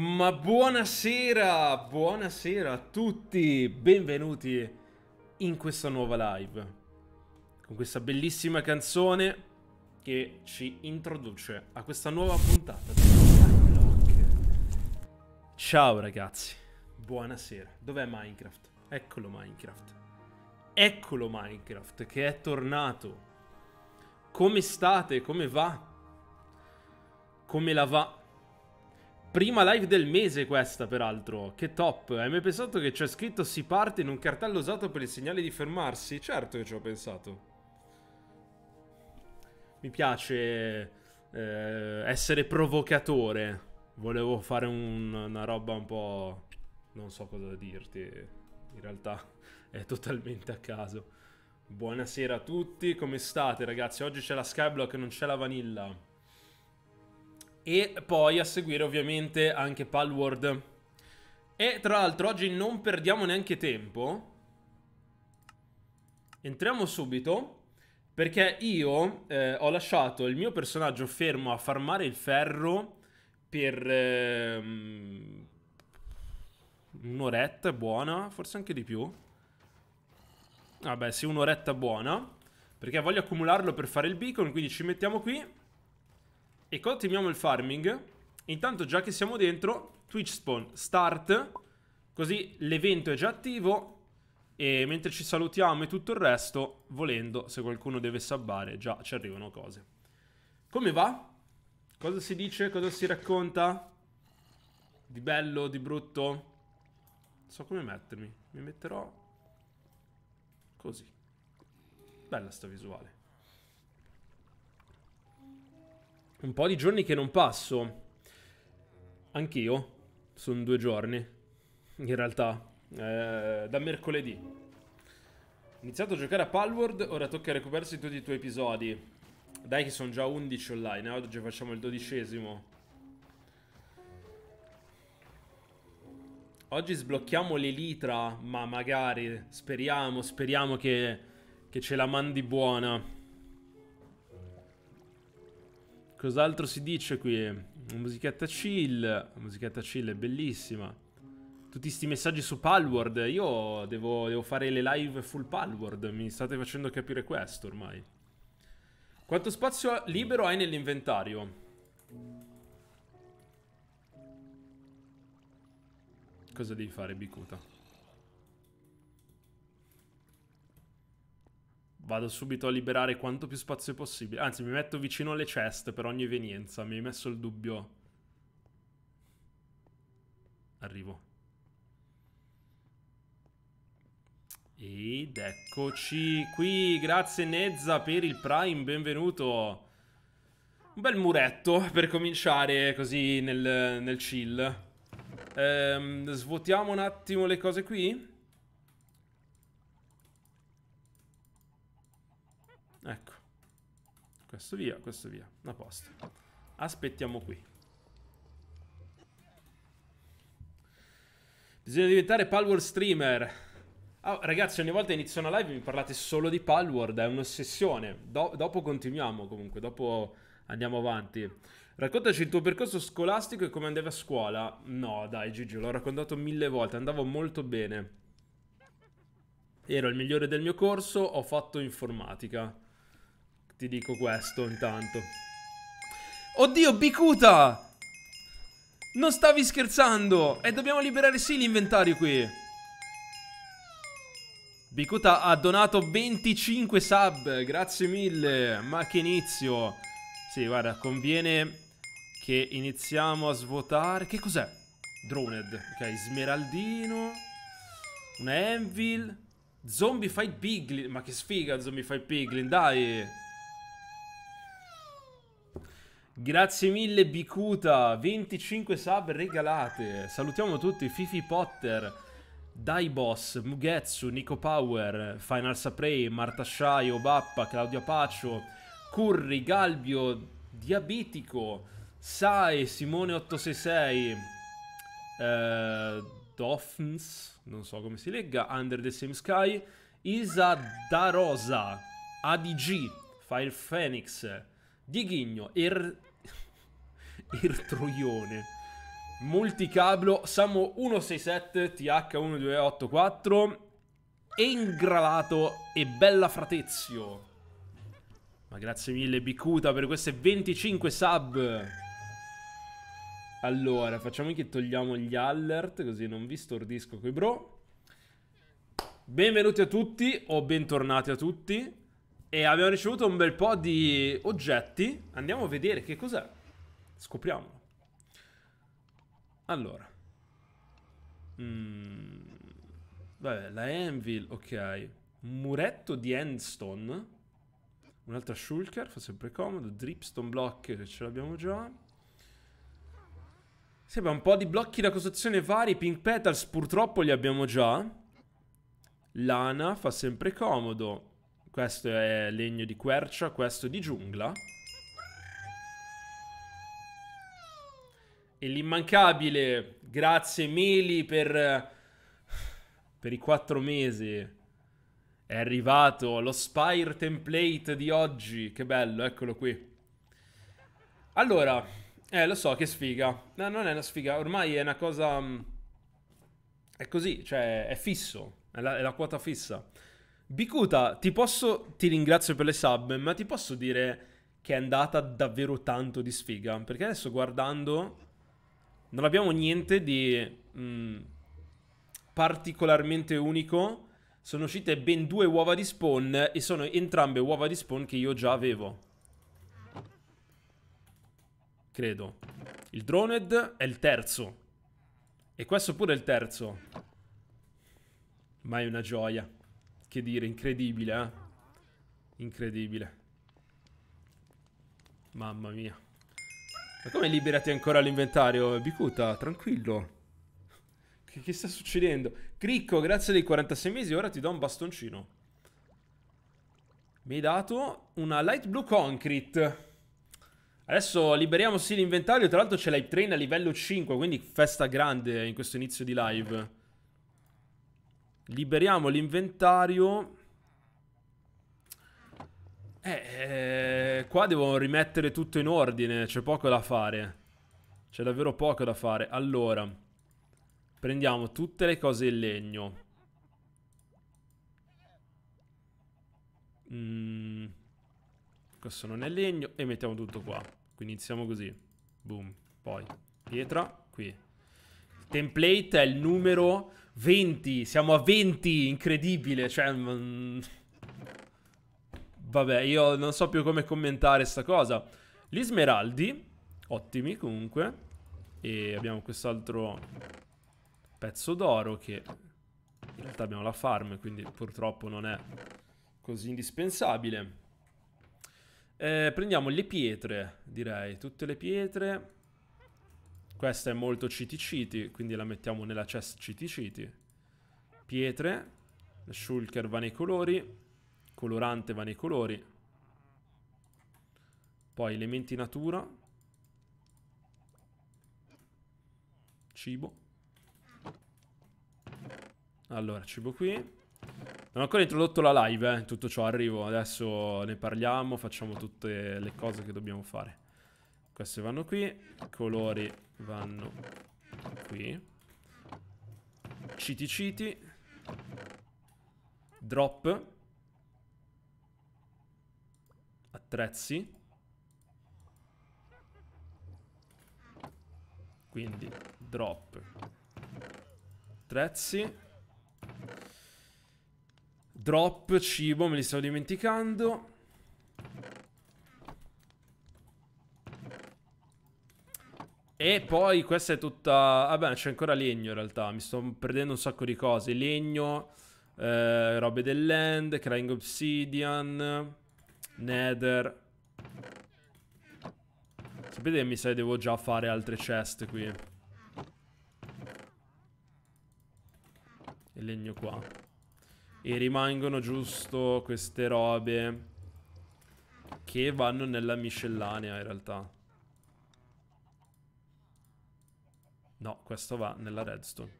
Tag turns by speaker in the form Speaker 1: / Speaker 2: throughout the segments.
Speaker 1: Ma buonasera, buonasera a tutti, benvenuti in questa nuova live, con questa bellissima canzone che ci introduce a questa nuova puntata di Minecraft. Ciao ragazzi, buonasera, dov'è Minecraft? Eccolo Minecraft, eccolo Minecraft che è tornato. Come state? Come va? Come la va? Prima live del mese questa, peraltro. Che top. Hai mai pensato che c'è scritto si parte in un cartello usato per il segnale di fermarsi? Certo che ci ho pensato. Mi piace eh, essere provocatore. Volevo fare un, una roba un po'... Non so cosa dirti. In realtà è totalmente a caso. Buonasera a tutti, come state ragazzi? Oggi c'è la Skyblock, non c'è la Vanilla e poi a seguire ovviamente anche Palward. E tra l'altro oggi non perdiamo neanche tempo. Entriamo subito perché io eh, ho lasciato il mio personaggio fermo a farmare il ferro per eh, un'oretta buona, forse anche di più. Vabbè, sì, un'oretta buona. Perché voglio accumularlo per fare il beacon, quindi ci mettiamo qui. E continuiamo il farming. Intanto già che siamo dentro, Twitch spawn start. Così l'evento è già attivo. E mentre ci salutiamo e tutto il resto, volendo, se qualcuno deve sabbare, già ci arrivano cose. Come va? Cosa si dice? Cosa si racconta? Di bello, di brutto? Non so come mettermi. Mi metterò così. Bella sta visuale. un po' di giorni che non passo. Anch'io. Sono due giorni. In realtà. Eh, da mercoledì. Ho iniziato a giocare a Palward. ora tocca recuperarsi tutti i tuoi episodi. Dai che sono già 11 online, eh? oggi facciamo il dodicesimo. Oggi sblocchiamo l'elitra, ma magari, speriamo, speriamo che, che ce la mandi buona. Cos'altro si dice qui? Musichetta chill, la musichetta chill è bellissima. Tutti questi messaggi su Palward, io devo, devo fare le live full Palward, mi state facendo capire questo ormai. Quanto spazio libero hai nell'inventario? Cosa devi fare, Bicuta? vado subito a liberare quanto più spazio possibile. Anzi, mi metto vicino alle chest per ogni evenienza. Mi hai messo il dubbio. Arrivo. Ed eccoci qui. Grazie Nezza per il Prime, benvenuto. Un bel muretto per cominciare così nel, nel chill. Ehm, svuotiamo un attimo le cose qui. Ecco. Questo via, questo via. A posto. Aspettiamo qui. Bisogna diventare Palworld streamer. Oh, ragazzi, ogni volta inizio una live mi parlate solo di Palworld, è un'ossessione. Do dopo continuiamo comunque, dopo andiamo avanti. Raccontaci il tuo percorso scolastico e come andavi a scuola. No, dai Gigi, l'ho raccontato mille volte, andavo molto bene. Ero il migliore del mio corso, ho fatto informatica. Ti dico questo intanto. Oddio, Bicuta! Non stavi scherzando! E dobbiamo liberare sì l'inventario qui. Bicuta ha donato 25 sub, grazie mille. Ma che inizio. Sì, guarda, conviene che iniziamo a svuotare. Che cos'è? Droned. Ok, smeraldino. Una anvil. Zombie fight piglin. Ma che sfiga zombie fight piglin, dai. Grazie mille Bicuta, 25 sub regalate. Salutiamo tutti, Fifi Potter, Dai Boss, Mugetsu, Nico Power, Final Saprei, Marta Shai, Obappa, Claudia Paccio, Curri, Galbio, Diabitico, Sae, Simone866, eh, Dolphins, non so come si legga, Under the Same Sky, Isa Da ADG, Fire Phoenix, Dighigno, Er... Ertroione. Multicablo, Samo 167, TH1284, Engravato e Bella Fratezio. Ma grazie mille Bicuta per queste 25 sub. Allora, facciamo che togliamo gli alert così non vi stordisco coi bro. Benvenuti a tutti o bentornati a tutti. E abbiamo ricevuto un bel po' di oggetti. Andiamo a vedere che cos'è. Scopriamolo. Allora. Mm. Vabbè, la Anvil, ok. muretto di Endstone. Un'altra Shulker, fa sempre comodo. Dripstone Block, che ce l'abbiamo già. Sembra un po' di blocchi da costruzione vari. Pink Petals, purtroppo li abbiamo già. Lana, fa sempre comodo. Questo è legno di quercia, questo di giungla. E l'immancabile, grazie Meli per, per i quattro mesi. È arrivato lo Spire template di oggi. Che bello, eccolo qui. Allora, eh, lo so che sfiga. No, non è una sfiga, ormai è una cosa... Mm, è così, cioè è fisso, è la, è la quota fissa. Bicuta, ti posso, ti ringrazio per le sub, ma ti posso dire che è andata davvero tanto di sfiga, perché adesso guardando non abbiamo niente di mh, mm, particolarmente unico, sono uscite ben due uova di spawn e sono entrambe uova di spawn che io già avevo. Credo. Il droned è il terzo. E questo pure è il terzo. Ma è una gioia che dire, incredibile, eh? Incredibile. Mamma mia. Ma come liberati ancora l'inventario? Bicuta, tranquillo. Che, che, sta succedendo? Cricco, grazie dei 46 mesi, ora ti do un bastoncino. Mi hai dato una light blue concrete. Adesso liberiamo sì l'inventario, tra l'altro c'è l'hype train a livello 5, quindi festa grande in questo inizio di live. Liberiamo l'inventario. Eh, eh, qua devo rimettere tutto in ordine, c'è poco da fare. C'è davvero poco da fare. Allora, prendiamo tutte le cose in legno. Mm, questo non è legno e mettiamo tutto qua. Quindi iniziamo così. Boom. Poi, pietra, qui. Template è il numero 20, siamo a 20, incredibile, cioè... Mm, vabbè, io non so più come commentare sta cosa. Gli smeraldi, ottimi comunque. E abbiamo quest'altro pezzo d'oro che... In realtà abbiamo la farm, quindi purtroppo non è così indispensabile. Eh, prendiamo le pietre, direi. Tutte le pietre. Questa è molto citi-citi, quindi la mettiamo nella chest citi-citi. Pietre. Shulker va nei colori. Colorante va nei colori. Poi elementi natura. Cibo. Allora, cibo qui. Non ho ancora introdotto la live, eh. Tutto ciò arrivo. Adesso ne parliamo, facciamo tutte le cose che dobbiamo fare. Queste vanno qui, I colori vanno qui. Citi citi. Drop. Attrezzi. Quindi drop. Attrezzi. Drop, cibo, me li stavo dimenticando. E poi questa è tutta... Vabbè, ah, c'è ancora legno in realtà, mi sto perdendo un sacco di cose. Legno, eh, robe del land, Crying Obsidian, Nether. Sapete che mi sa che devo già fare altre chest qui. E legno qua. E rimangono giusto queste robe che vanno nella miscellanea in realtà. No, questo va nella redstone.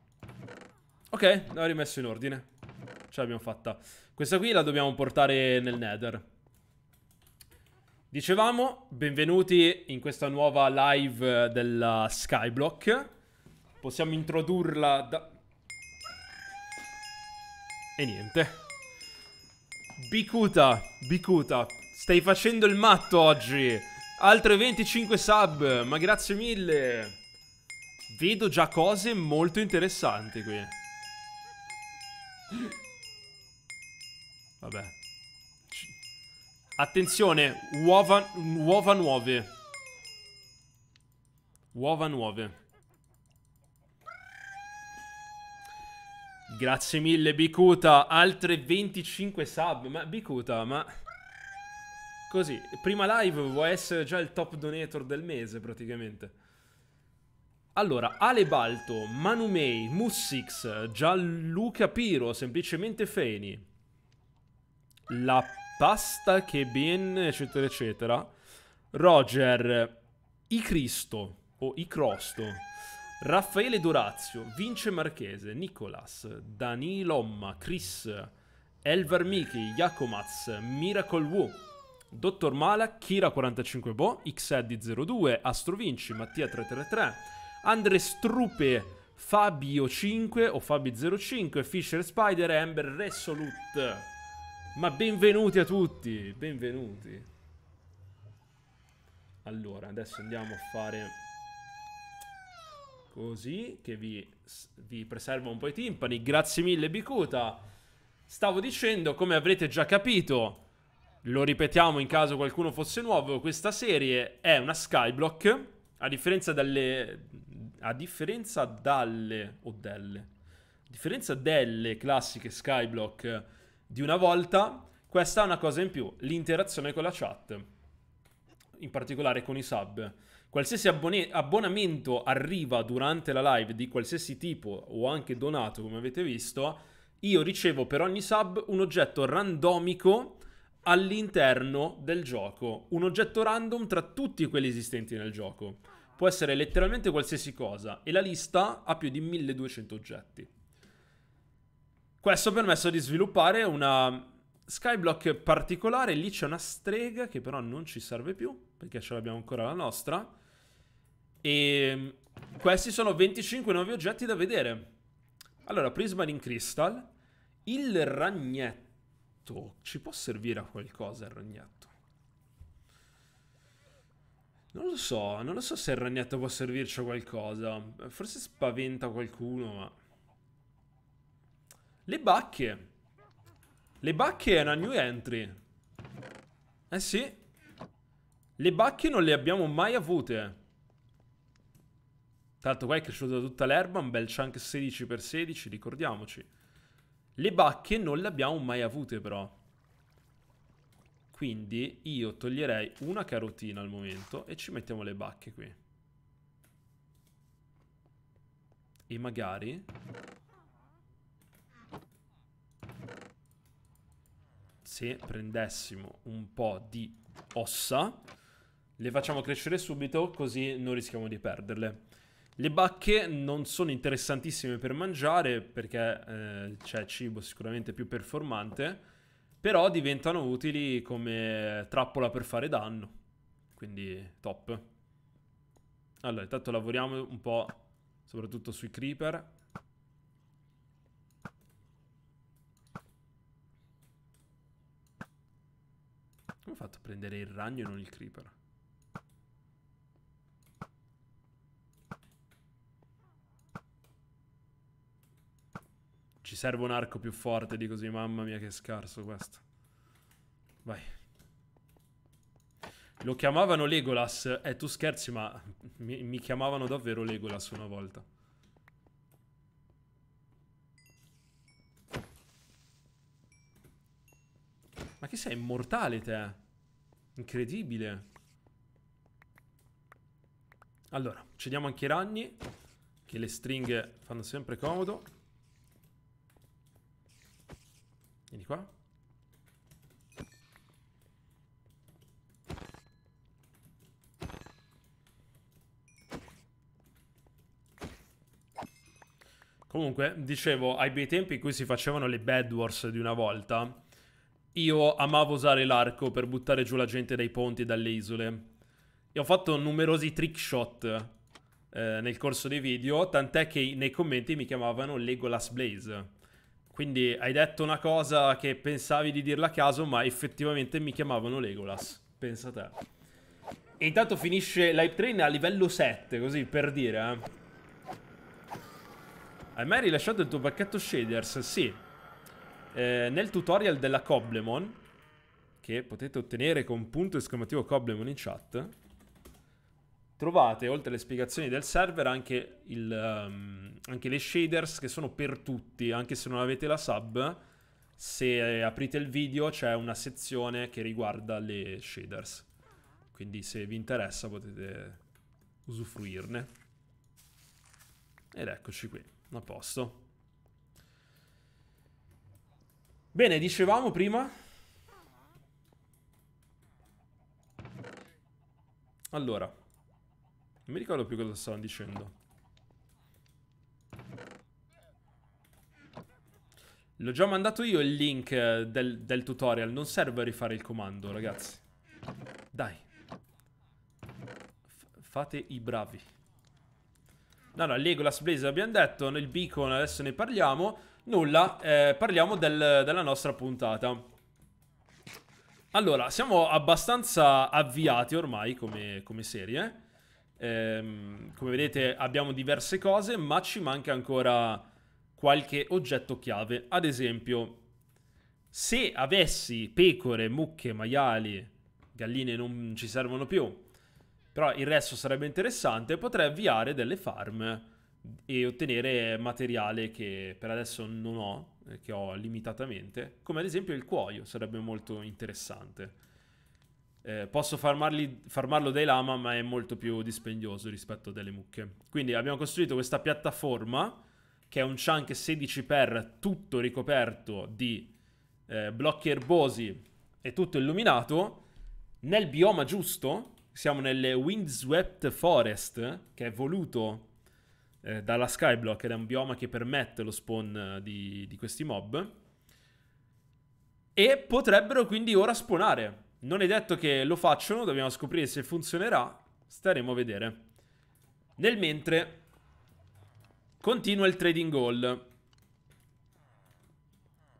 Speaker 1: Ok, l'ho rimesso in ordine. Ce l'abbiamo fatta. Questa qui la dobbiamo portare nel nether. Dicevamo, benvenuti in questa nuova live della Skyblock. Possiamo introdurla da... E niente. Bicuta, Bicuta, stai facendo il matto oggi. Altre 25 sub, ma grazie mille. Vedo già cose molto interessanti qui. Vabbè. Attenzione, uova, uova nuove. Uova nuove. Grazie mille Bicuta, altre 25 sub. Ma Bicuta, ma... Così, prima live vuoi essere già il top donator del mese praticamente. Allora, Ale Balto, Manumei, Mussix, Gianluca Piro, semplicemente Feni. La pasta che ben, eccetera, eccetera. Roger, I Cristo, o I Crosto. Raffaele Dorazio, Vince Marchese, Nicolas, Danilomma, Chris, Elvar Miki, Jacomaz, Miracle Wu, Dottor Mala, Kira45bo, Xeddy02, Astrovinci, Mattia333, Andre Strupe, Fabio5 o Fabi05, Fisher Spider, Amber Resolute. Ma benvenuti a tutti, benvenuti. Allora, adesso andiamo a fare così, che vi, vi preserva un po' i timpani. Grazie mille Bicuta. Stavo dicendo, come avrete già capito, lo ripetiamo in caso qualcuno fosse nuovo, questa serie è una skyblock, a differenza delle, a differenza dalle o delle, a differenza delle classiche skyblock eh, di una volta, questa è una cosa in più, l'interazione con la chat, in particolare con i sub. Qualsiasi abbon- abbonamento arriva durante la live di qualsiasi tipo o anche donato, come avete visto, io ricevo per ogni sub un oggetto randomico all'interno del gioco, un oggetto random tra tutti quelli esistenti nel gioco può essere letteralmente qualsiasi cosa e la lista ha più di 1200 oggetti. Questo ha permesso di sviluppare una skyblock particolare, lì c'è una strega che però non ci serve più perché ce l'abbiamo ancora la nostra e mm, questi sono 25 nuovi oggetti da vedere. Allora, Prisma in Crystal, il ragnetto, ci può servire a qualcosa il ragnetto? Non lo so, non lo so se il ragnetto può servirci a qualcosa. Forse spaventa qualcuno, ma... Le bacche. Le bacche è una new entry. Eh sì. Le bacche non le abbiamo mai avute. Tanto qua è cresciuta tutta l'erba, un bel chunk 16x16, ricordiamoci. Le bacche non le abbiamo mai avute però. Quindi io toglierei una carotina al momento e ci mettiamo le bacche qui. E magari... Se prendessimo un po' di ossa, le facciamo crescere subito così non rischiamo di perderle. Le bacche non sono interessantissime per mangiare perché eh, c'è cibo sicuramente più performante, però diventano utili come trappola per fare danno, quindi top. Allora, intanto lavoriamo un po' soprattutto sui creeper. Come ho fatto a prendere il ragno e non il creeper? Ci serve un arco più forte di così, mamma mia che scarso questo. Vai. Lo chiamavano Legolas. Eh, tu scherzi, ma mi, mi chiamavano davvero Legolas una volta. Ma che sei immortale te? Eh. Incredibile. Allora, cediamo anche i ragni, che le stringhe fanno sempre comodo. Vieni qua. Comunque, dicevo, ai bei tempi in cui si facevano le Bad Wars di una volta, io amavo usare l'arco per buttare giù la gente dai ponti e dalle isole. E ho fatto numerosi trick shot eh, nel corso dei video, tant'è che nei commenti mi chiamavano Legolas Blaze. Quindi hai detto una cosa che pensavi di dirla a caso, ma effettivamente mi chiamavano Legolas. Pensa te. E intanto finisce l'hype train a livello 7, così per dire, eh. Hai mai rilasciato il tuo pacchetto shaders? Sì. Eh, nel tutorial della Coblemon, che potete ottenere con punto esclamativo Coblemon in chat, Trovate, oltre alle spiegazioni del server, anche, il, um, anche le shaders che sono per tutti, anche se non avete la sub. Se aprite il video c'è una sezione che riguarda le shaders. Quindi se vi interessa potete usufruirne. Ed eccoci qui, a posto. Bene, dicevamo prima... Allora, non mi ricordo più cosa stavano dicendo. L'ho già mandato io il link eh, del, del tutorial, non serve rifare il comando, ragazzi. Dai. F fate i bravi. No, no, Legolas Blaze abbiamo detto, nel beacon adesso ne parliamo. Nulla, eh, parliamo del, della nostra puntata. Allora, siamo abbastanza avviati ormai come, come serie. Ehm, come vedete abbiamo diverse cose, ma ci manca ancora qualche oggetto chiave. Ad esempio, se avessi pecore, mucche, maiali, galline non ci servono più, però il resto sarebbe interessante, potrei avviare delle farm e ottenere materiale che per adesso non ho, eh, che ho limitatamente, come ad esempio il cuoio, sarebbe molto interessante. Eh, posso farmarli, farmarlo dai lama, ma è molto più dispendioso rispetto a delle mucche. Quindi abbiamo costruito questa piattaforma che è un chunk 16x tutto ricoperto di eh, blocchi erbosi e tutto illuminato nel bioma giusto. Siamo nelle Windswept Forest, che è voluto eh, dalla Skyblock ed è un bioma che permette lo spawn eh, di, di questi mob. E potrebbero quindi ora spawnare non è detto che lo facciano, dobbiamo scoprire se funzionerà. Staremo a vedere. Nel mentre continua il trading goal.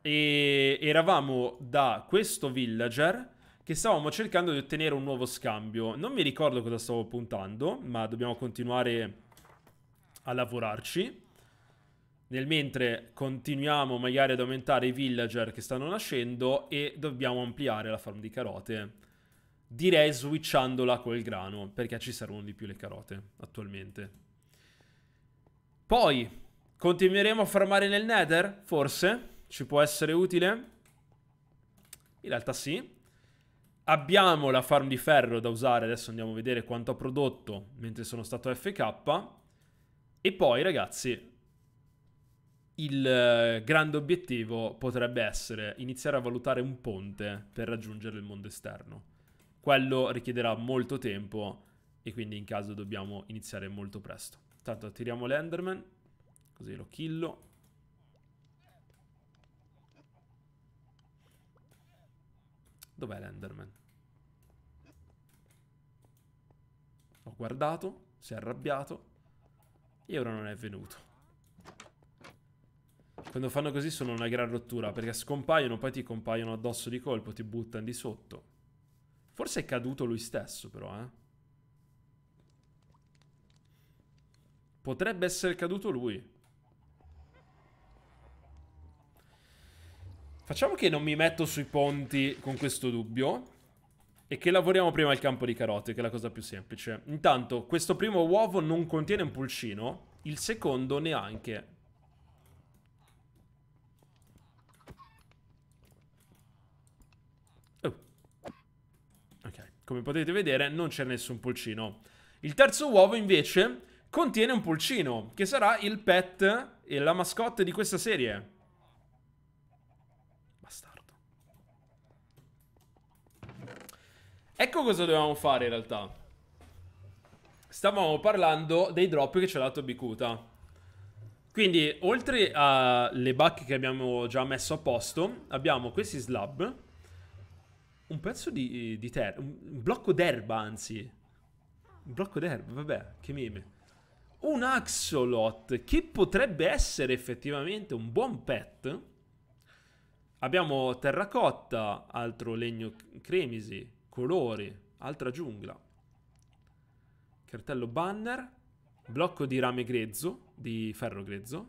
Speaker 1: E eravamo da questo villager che stavamo cercando di ottenere un nuovo scambio. Non mi ricordo cosa stavo puntando, ma dobbiamo continuare a lavorarci nel mentre continuiamo magari ad aumentare i villager che stanno nascendo e dobbiamo ampliare la farm di carote. Direi switchandola col grano, perché ci servono di più le carote attualmente. Poi, continueremo a farmare nel nether? Forse? Ci può essere utile? In realtà sì. Abbiamo la farm di ferro da usare, adesso andiamo a vedere quanto ha prodotto mentre sono stato FK. E poi, ragazzi, il eh, grande obiettivo potrebbe essere iniziare a valutare un ponte per raggiungere il mondo esterno. Quello richiederà molto tempo e quindi in caso dobbiamo iniziare molto presto. Tanto attiriamo l'Enderman, così lo killo. Dov'è l'Enderman? Ho guardato, si è arrabbiato e ora non è venuto. Quando fanno così sono una gran rottura, perché scompaiono, poi ti compaiono addosso di colpo, ti buttano di sotto. Forse è caduto lui stesso, però, eh. Potrebbe essere caduto lui. Facciamo che non mi metto sui ponti con questo dubbio. E che lavoriamo prima il campo di carote, che è la cosa più semplice. Intanto, questo primo uovo non contiene un pulcino, il secondo neanche. Come potete vedere non c'è nessun pulcino. Il terzo uovo invece contiene un pulcino, che sarà il pet e la mascotte di questa serie. Bastardo. Ecco cosa dovevamo fare in realtà. Stavamo parlando dei drop che ci ha dato Bicuta. Quindi, oltre alle bacche che abbiamo già messo a posto, abbiamo questi slab un pezzo di, di terra, un blocco d'erba anzi. Un blocco d'erba, vabbè, che meme. Un axolot che potrebbe essere effettivamente un buon pet. Abbiamo terracotta, altro legno cremisi, colori, altra giungla. Cartello banner, blocco di rame grezzo, di ferro grezzo.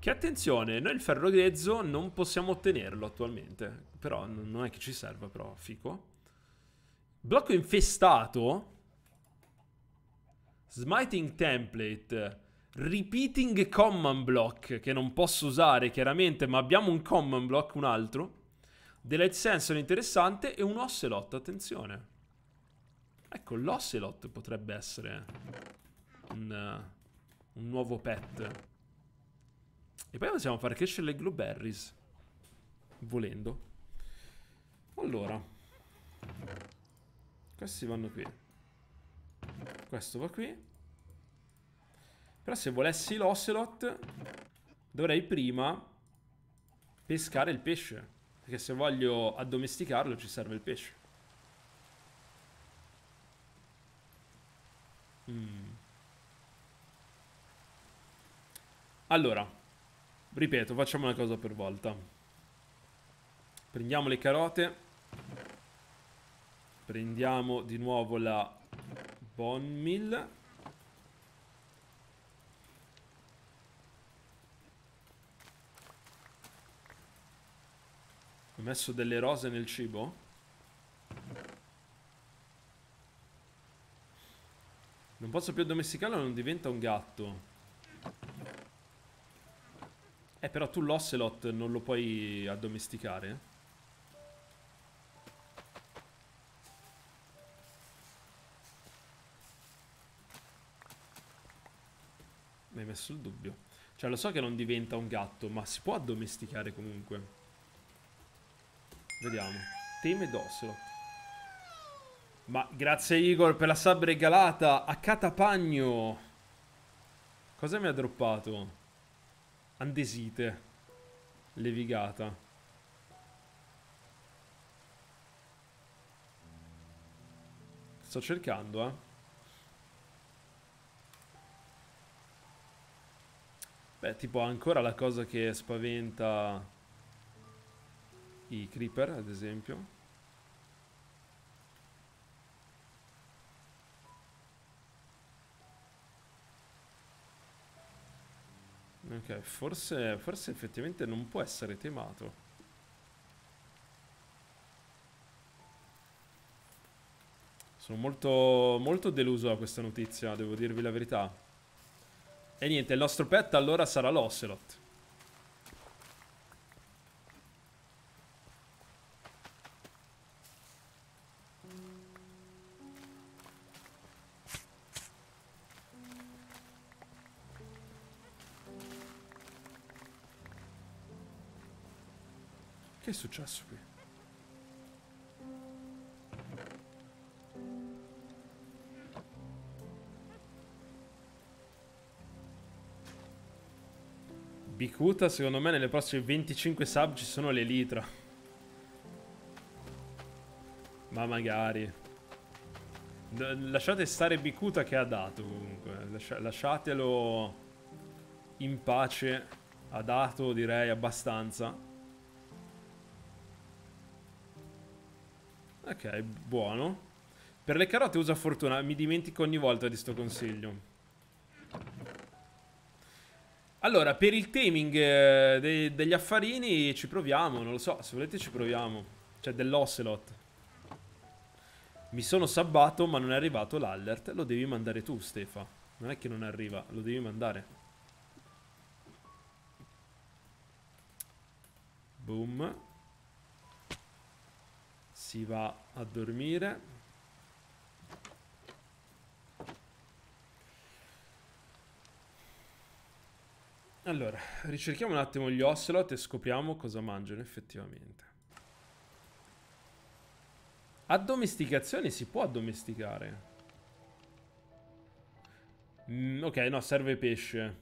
Speaker 1: Che attenzione, noi il ferro grezzo non possiamo ottenerlo attualmente, però non è che ci serva però, fico. Blocco infestato. Smiting template. Repeating common block, che non posso usare chiaramente, ma abbiamo un common block, un altro. Delight sensor interessante e un ocelot, attenzione. Ecco, l'ocelot potrebbe essere un, un nuovo pet. E poi possiamo far crescere le blueberries. Volendo. Allora. Questi vanno qui. Questo va qui. Però se volessi l'ocelot dovrei prima pescare il pesce. Perché se voglio addomesticarlo ci serve il pesce. Mm. Allora, Ripeto, facciamo una cosa per volta. Prendiamo le carote. Prendiamo di nuovo la bone meal. Ho messo delle rose nel cibo? Non posso più addomesticarlo, non diventa un gatto. Eh, però tu l'Ocelot non lo puoi addomesticare? Eh? Mi hai messo il dubbio. Cioè, lo so che non diventa un gatto, ma si può addomesticare comunque. Vediamo. Teme d'Ocelot. Ma grazie Igor per la sub regalata a Catapagno. Cosa mi ha droppato? andesite levigata. Sto cercando, eh. Beh, tipo ancora la cosa che spaventa i creeper, ad esempio. Ok, forse, forse effettivamente non può essere temato. Sono molto, molto deluso da questa notizia, devo dirvi la verità. E niente, il nostro pet allora sarà l'Ocelot. battuta, secondo me nelle prossime 25 sub ci sono le litra. Ma magari. Lasciate stare Bicuta che ha dato comunque. Lascia lasciatelo in pace. Ha dato direi abbastanza. Ok, buono. Per le carote usa fortuna. Mi dimentico ogni volta di sto consiglio. Allora, per il taming eh, degli affarini ci proviamo, non lo so, se volete ci proviamo. Cioè, dell'Ocelot. Mi sono sabbato, ma non è arrivato l'alert. Lo devi mandare tu, Stefa. Non è che non arriva, lo devi mandare. Boom. Si va a dormire. Allora, ricerchiamo un attimo gli ocelot e scopriamo cosa mangiano effettivamente. Addomesticazione si può addomesticare. Mm, ok, no, serve pesce.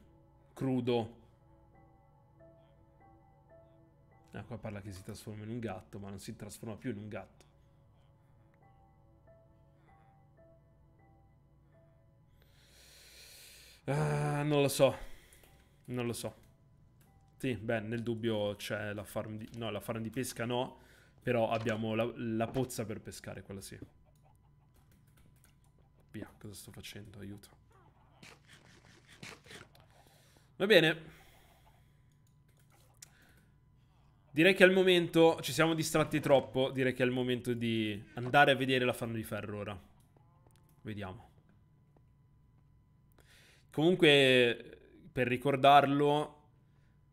Speaker 1: Crudo. Ah, qua parla che si trasforma in un gatto, ma non si trasforma più in un gatto. Ah, non lo so. Non lo so. Sì, beh, nel dubbio c'è la farm di... No, la farm di pesca no, però abbiamo la, la pozza per pescare, quella sì. Via, cosa sto facendo? Aiuto. Va bene. Direi che al momento ci siamo distratti troppo, direi che è il momento di andare a vedere la farm di ferro ora. Vediamo. Comunque per ricordarlo,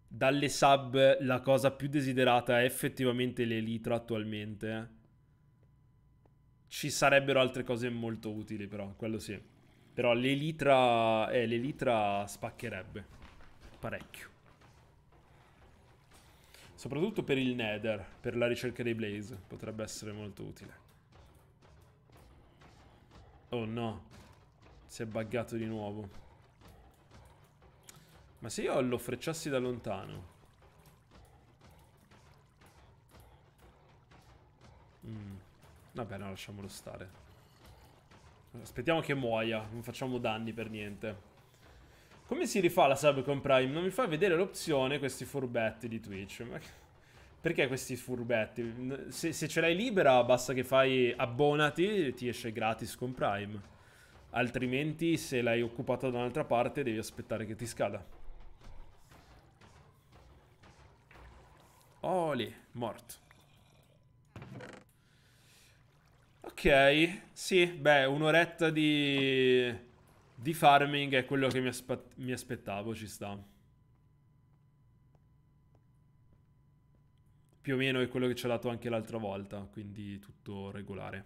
Speaker 1: dalle sub la cosa più desiderata è effettivamente l'elitra attualmente. Ci sarebbero altre cose molto utili però, quello sì. Però l'elitra, eh, l'elitra spaccherebbe parecchio. Soprattutto per il nether, per la ricerca dei blaze, potrebbe essere molto utile. Oh no, si è buggato di nuovo. Ma se io lo frecciassi da lontano mm. Vabbè no lasciamolo stare Aspettiamo che muoia Non facciamo danni per niente Come si rifà la sub con Prime? Non mi fa vedere l'opzione questi furbetti di Twitch Ma... Perché questi furbetti? Se, se ce l'hai libera basta che fai abbonati e ti esce gratis con Prime. Altrimenti se l'hai occupato da un'altra parte devi aspettare che ti scada. Oli, morto. Ok, sì, beh, un'oretta di... di farming è quello che mi, aspe mi aspettavo, ci sta. Più o meno è quello che ci ha dato anche l'altra volta, quindi tutto regolare.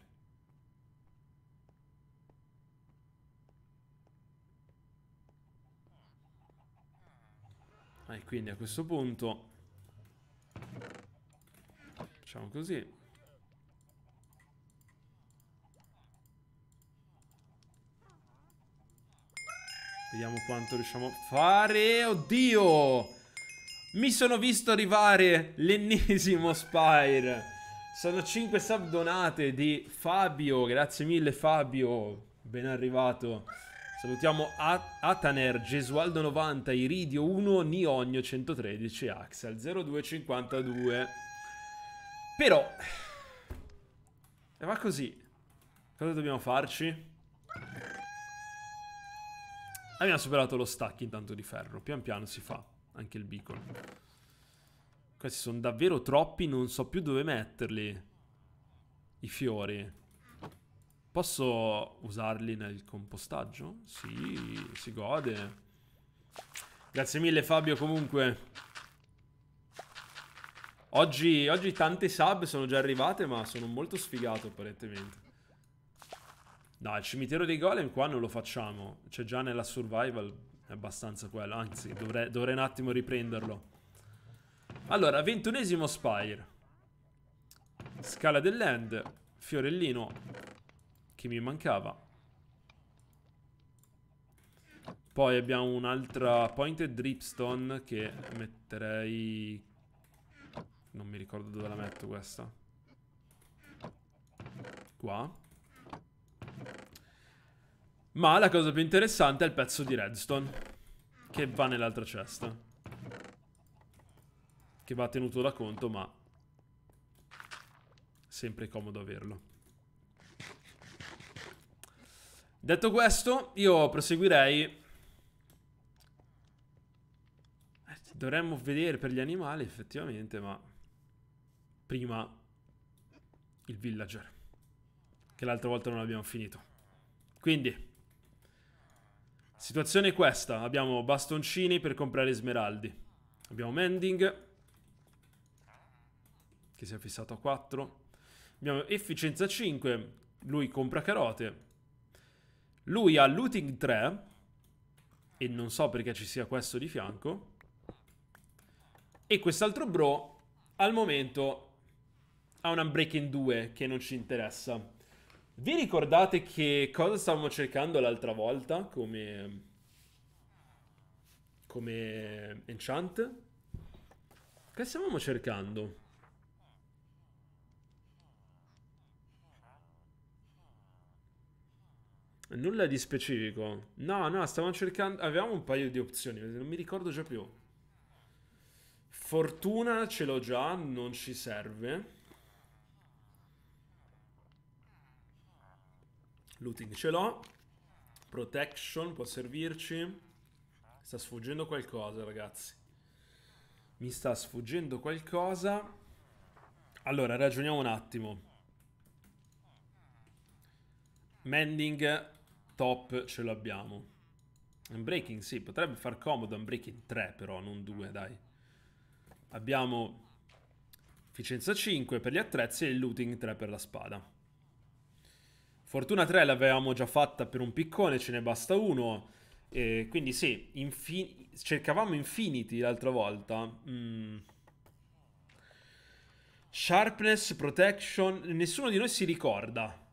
Speaker 1: E quindi a questo punto Facciamo così. Vediamo quanto riusciamo a fare. Oddio! Mi sono visto arrivare l'ennesimo Spire. Sono 5 sub donate di Fabio. Grazie mille Fabio. Ben arrivato. Salutiamo At- Ataner, Gesualdo 90, Iridio 1, Niogno 113, Axel 0252. Però... E va così. Cosa dobbiamo farci? Abbiamo superato lo stack intanto di ferro. Pian piano si fa anche il beacon. Questi sono davvero troppi, non so più dove metterli. I fiori. Posso usarli nel compostaggio? Sì, si gode. Grazie mille Fabio comunque. Oggi, oggi tante sub sono già arrivate ma sono molto sfigato apparentemente. No, il cimitero dei golem qua non lo facciamo. C'è già nella survival è abbastanza quello. Anzi, dovrei, dovrei un attimo riprenderlo. Allora, ventunesimo Spire. Scala dell'End. Fiorellino che mi mancava. Poi abbiamo un'altra Pointed Dripstone che metterei... Non mi ricordo dove la metto questa. Qua. Ma la cosa più interessante è il pezzo di redstone. Che va nell'altra cesta. Che va tenuto da conto, ma... Sempre comodo averlo. Detto questo, io proseguirei... Eh, dovremmo vedere per gli animali, effettivamente, ma... Prima... Il villager. Che l'altra volta non abbiamo finito. Quindi... Situazione è questa. Abbiamo bastoncini per comprare smeraldi. Abbiamo mending. Che si è fissato a 4. Abbiamo efficienza 5. Lui compra carote. Lui ha looting 3. E non so perché ci sia questo di fianco. E quest'altro bro al momento ha un unbreaking 2 che non ci interessa. Vi ricordate che cosa stavamo cercando l'altra volta come... come enchant? Che stavamo cercando? Nulla di specifico. No, no, stavamo cercando. Avevamo un paio di opzioni, non mi ricordo già più. Fortuna ce l'ho già, non ci serve. Looting ce l'ho. Protection può servirci. Sta sfuggendo qualcosa, ragazzi. Mi sta sfuggendo qualcosa. Allora, ragioniamo un attimo. Mending top ce l'abbiamo. Unbreaking, sì, potrebbe far comodo Unbreaking 3 però, non 2, dai. Abbiamo efficienza 5 per gli attrezzi e il looting 3 per la spada. Fortuna 3 l'avevamo già fatta per un piccone, ce ne basta uno. Eh, quindi sì, infin cercavamo Infinity l'altra volta. Mm. Sharpness, Protection, nessuno di noi si ricorda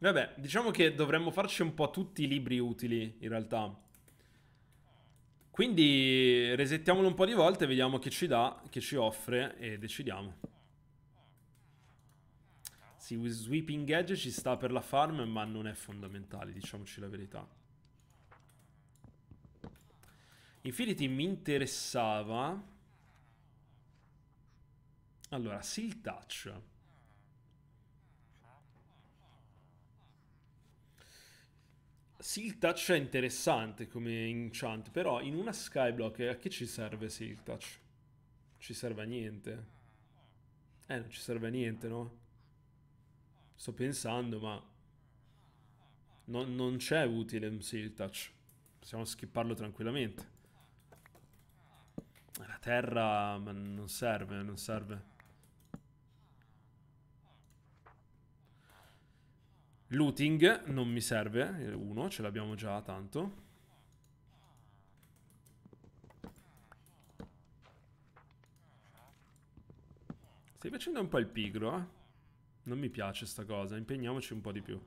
Speaker 1: Vabbè, diciamo che dovremmo farci un po' tutti i libri utili, in realtà. Quindi resettiamolo un po' di volte, vediamo che ci dà, che ci offre e decidiamo. Sì, Sweeping Edge ci sta per la farm, ma non è fondamentale, diciamoci la verità. Infinity mi interessava... Allora, Seal Touch... Silk Touch è interessante come enchant, però in una Skyblock a che ci serve Silk Touch? Ci serve a niente. Eh, non ci serve a niente, no? Sto pensando, ma... No, non c'è utile un Silk Touch. Possiamo skipparlo tranquillamente. La terra non serve, non serve. Looting non mi serve, uno, ce l'abbiamo già tanto. Stai facendo un po' il pigro, eh? Non mi piace sta cosa, impegniamoci un po' di più.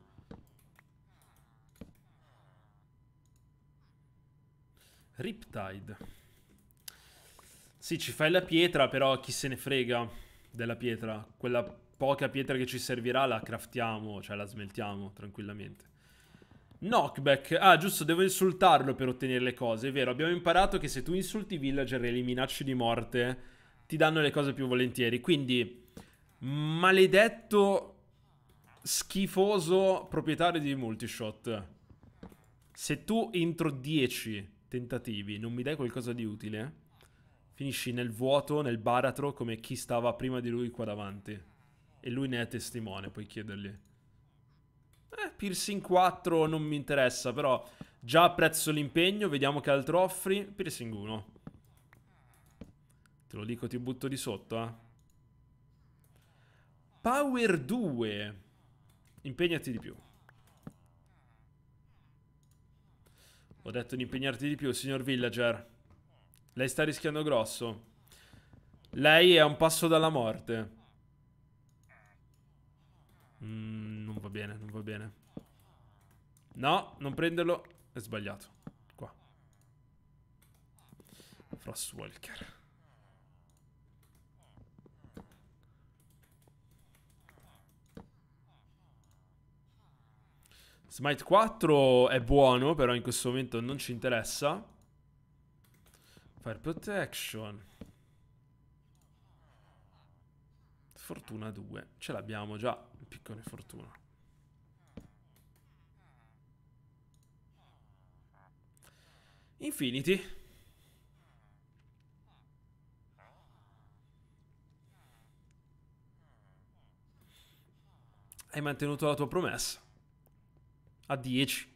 Speaker 1: Riptide. Sì, ci fai la pietra, però chi se ne frega della pietra. Quella poca pietra che ci servirà la craftiamo, cioè la smeltiamo tranquillamente. Knockback. Ah, giusto, devo insultarlo per ottenere le cose. È vero, abbiamo imparato che se tu insulti i villager e li minacci di morte, ti danno le cose più volentieri. Quindi, maledetto, schifoso proprietario di multishot. Se tu entro 10 tentativi non mi dai qualcosa di utile, finisci nel vuoto, nel baratro, come chi stava prima di lui qua davanti e lui ne è testimone, puoi chiedergli. Eh, piercing 4 non mi interessa, però già apprezzo l'impegno, vediamo che altro offri. Piercing 1. Te lo dico, ti butto di sotto, eh. Power 2. Impegnati di più. Ho detto di impegnarti di più, signor Villager. Lei sta rischiando grosso. Lei è a un passo dalla morte. Mm, non va bene, non va bene. No, non prenderlo. È sbagliato. Qua. Frostwalker. Smite 4 è buono, però in questo momento non ci interessa. Fire protection. Fortuna 2. Ce l'abbiamo già, piccone fortuna. Infinity. Hai mantenuto la tua promessa. A 10.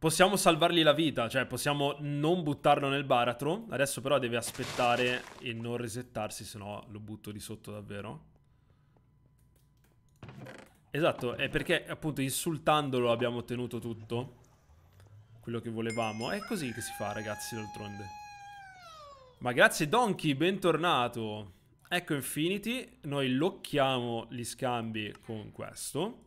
Speaker 1: Possiamo salvargli la vita, cioè possiamo non buttarlo nel baratro. Adesso però deve aspettare e non resettarsi, se no lo butto di sotto davvero. Esatto, è perché appunto insultandolo abbiamo ottenuto tutto. Quello che volevamo. È così che si fa, ragazzi, d'altronde. Ma grazie Donkey, bentornato. Ecco Infinity, noi locchiamo gli scambi con questo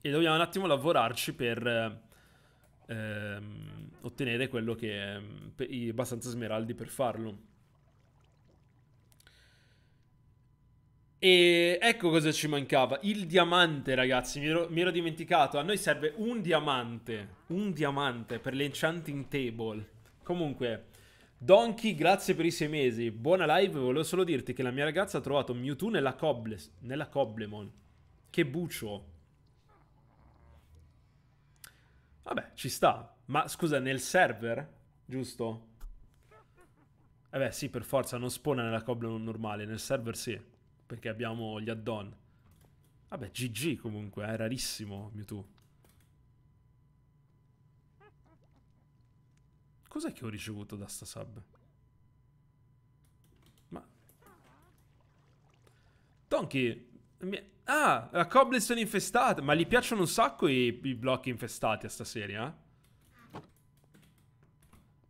Speaker 1: e dobbiamo un attimo lavorarci per ehm, ottenere quello che ehm, per, i abbastanza smeraldi per farlo. E ecco cosa ci mancava, il diamante ragazzi, mi ero, mi ero dimenticato, a noi serve un diamante, un diamante per l'enchanting table. Comunque, Donkey, grazie per i sei mesi. Buona live, volevo solo dirti che la mia ragazza ha trovato Mewtwo nella, Cobles, nella Coblemon. Che bucio. Vabbè, ci sta. Ma scusa, nel server? Giusto? Eh beh, sì, per forza, non spona nella Cobblon normale, nel server sì, perché abbiamo gli add-on. Vabbè, GG comunque, è rarissimo Mewtwo. Cos'è che ho ricevuto da sta sub? Ma... Donkey! Ah, la cobblestone infestata. Ma gli piacciono un sacco i, i blocchi infestati a sta serie, eh?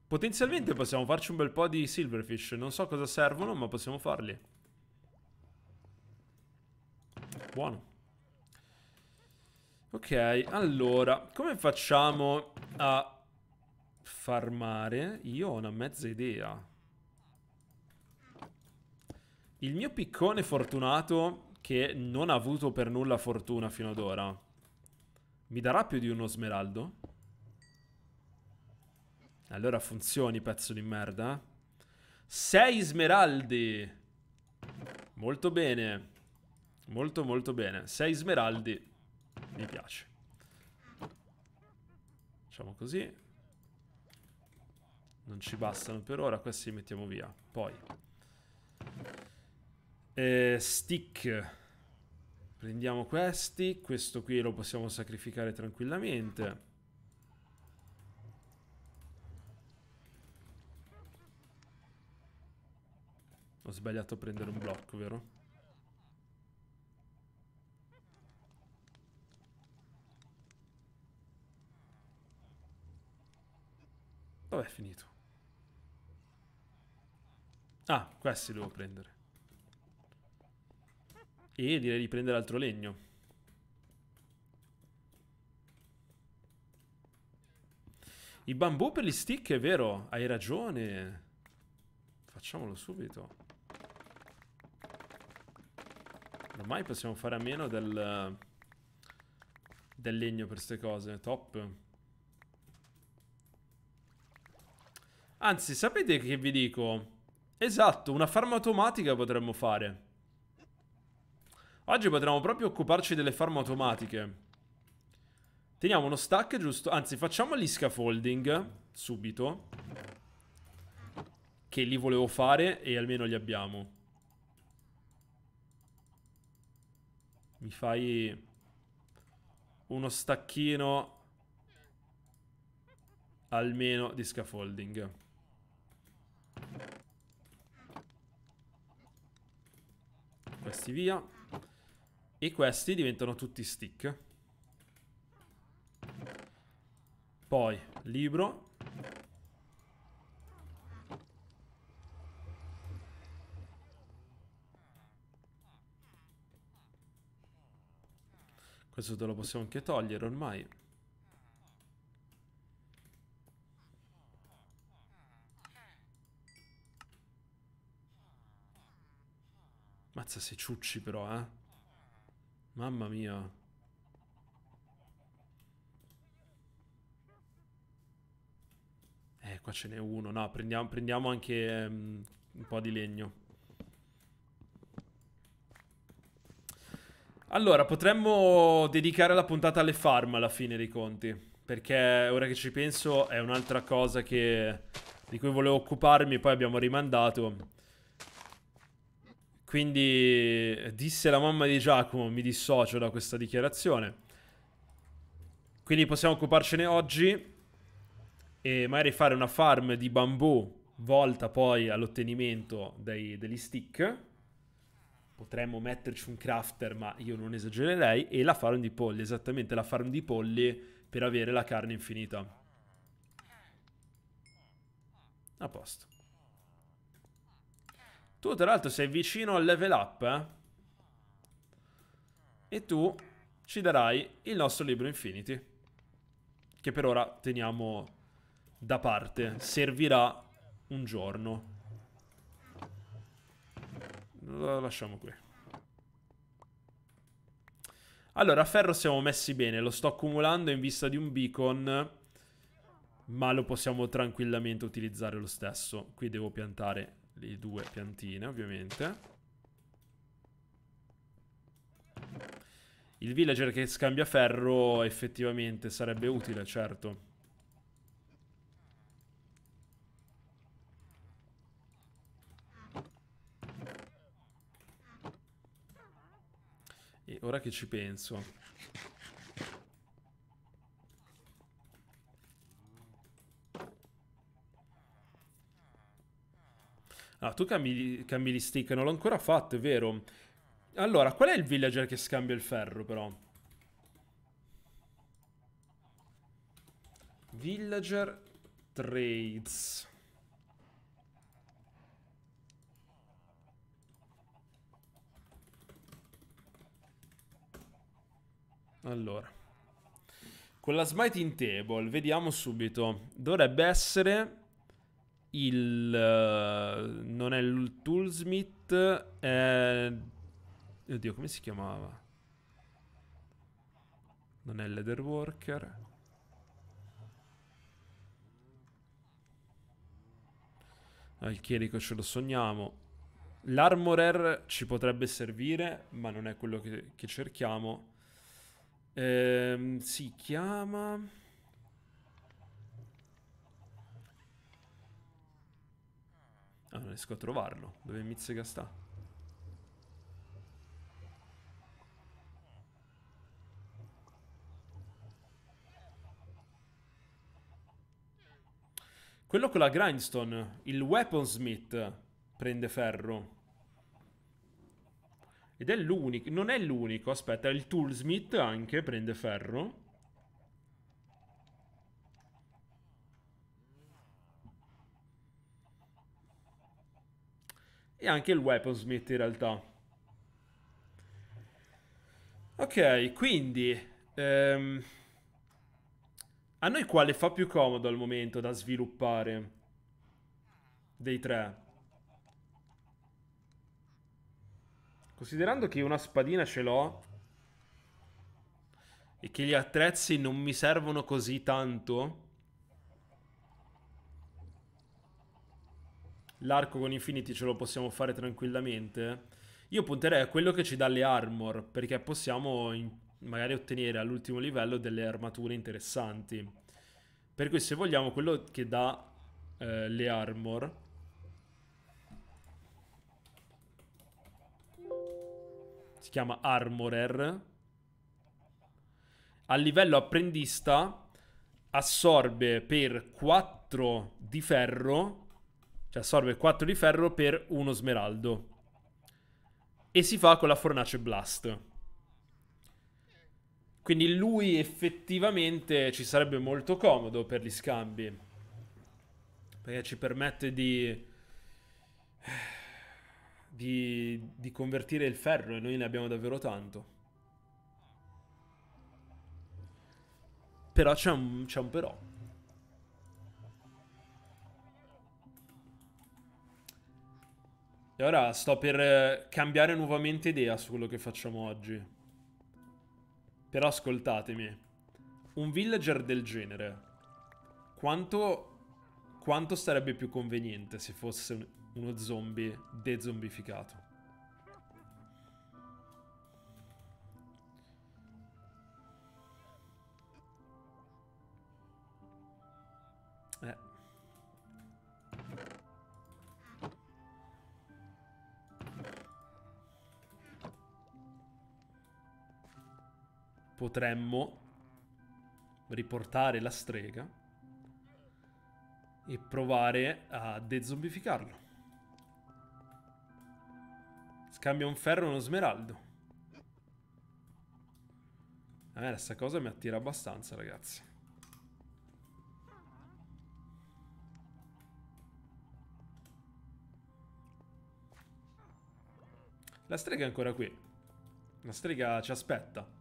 Speaker 1: Potenzialmente possiamo farci un bel po' di silverfish. Non so cosa servono, ma possiamo farli. Buono. Ok, allora, come facciamo a farmare? Io ho una mezza idea. Il mio piccone fortunato che non ha avuto per nulla fortuna fino ad ora. Mi darà più di uno smeraldo? Allora funzioni, pezzo di merda. 6 smeraldi! Molto bene. Molto molto bene. 6 smeraldi. Mi piace. Facciamo così. Non ci bastano per ora, questi li mettiamo via. Poi... Eh, stick. Prendiamo questi. Questo qui lo possiamo sacrificare tranquillamente. Ho sbagliato a prendere un blocco, vero? Dov'è finito? Ah, questi devo prendere. E direi di prendere altro legno. I bambù per gli stick è vero, hai ragione. Facciamolo subito. Ormai possiamo fare a meno del, del legno per queste cose, top. Anzi, sapete che vi dico? Esatto, una farma automatica potremmo fare. Oggi potremmo proprio occuparci delle farm automatiche. Teniamo uno stack giusto. Anzi, facciamo gli scaffolding subito. Che li volevo fare e almeno li abbiamo. Mi fai uno stacchino almeno di scaffolding. Questi via. E questi diventano tutti stick. Poi, libro. Questo te lo possiamo anche togliere ormai. Mazza se ciucci però, eh. Mamma mia. Eh, qua ce n'è uno. No, prendiamo, prendiamo anche um, un po' di legno. Allora, potremmo dedicare la puntata alle farm alla fine dei conti. Perché ora che ci penso è un'altra cosa che... di cui volevo occuparmi, poi abbiamo rimandato. Quindi eh, disse la mamma di Giacomo, mi dissocio da questa dichiarazione. Quindi possiamo occuparcene oggi e magari fare una farm di bambù volta poi all'ottenimento degli stick. Potremmo metterci un crafter, ma io non esagererei, e la farm di polli, esattamente la farm di polli per avere la carne infinita. A posto. Tu tra l'altro sei vicino al level up eh? E tu ci darai il nostro libro Infinity Che per ora teniamo da parte Servirà un giorno Lo lasciamo qui Allora a ferro siamo messi bene Lo sto accumulando in vista di un beacon Ma lo possiamo tranquillamente utilizzare lo stesso Qui devo piantare le due piantine ovviamente. Il villager che scambia ferro effettivamente sarebbe utile, certo. E ora che ci penso... Ah, tu cambi, cambi gli stick, non l'ho ancora fatto, è vero. Allora, qual è il villager che scambia il ferro, però? Villager Trades. Allora. Con la smiting table, vediamo subito. Dovrebbe essere il... Uh, non è il Toolsmith, è... Oddio, come si chiamava? Non è il Leather Worker. Ah, il Chierico ce lo sogniamo. L'Armorer ci potrebbe servire, ma non è quello che, che cerchiamo. Ehm, si chiama... Ah, non riesco a trovarlo. Dove Mizzega sta? Quello con la grindstone, il weaponsmith, prende ferro. Ed è l'unico, non è l'unico, aspetta, il toolsmith anche prende ferro. e anche il weaponsmith in realtà. Ok, quindi... Ehm, a noi quale fa più comodo al momento da sviluppare dei tre? Considerando che una spadina ce l'ho e che gli attrezzi non mi servono così tanto, l'arco con Infinity ce lo possiamo fare tranquillamente. Io punterei a quello che ci dà le armor, perché possiamo in, magari ottenere all'ultimo livello delle armature interessanti. Per cui se vogliamo quello che dà eh, le armor... Si chiama Armorer. Al livello apprendista assorbe per 4 di ferro cioè assorbe 4 di ferro per uno smeraldo. E si fa con la fornace blast. Quindi lui effettivamente ci sarebbe molto comodo per gli scambi. Perché ci permette di... Di, di convertire il ferro e noi ne abbiamo davvero tanto. Però c'è un, un però. E ora sto per eh, cambiare nuovamente idea su quello che facciamo oggi. Però ascoltatemi. Un villager del genere. Quanto... Quanto sarebbe più conveniente se fosse uno zombie dezombificato? potremmo riportare la strega e provare a dezombificarlo. Scambia un ferro e uno smeraldo. Eh, me questa cosa mi attira abbastanza, ragazzi. La strega è ancora qui. La strega ci aspetta.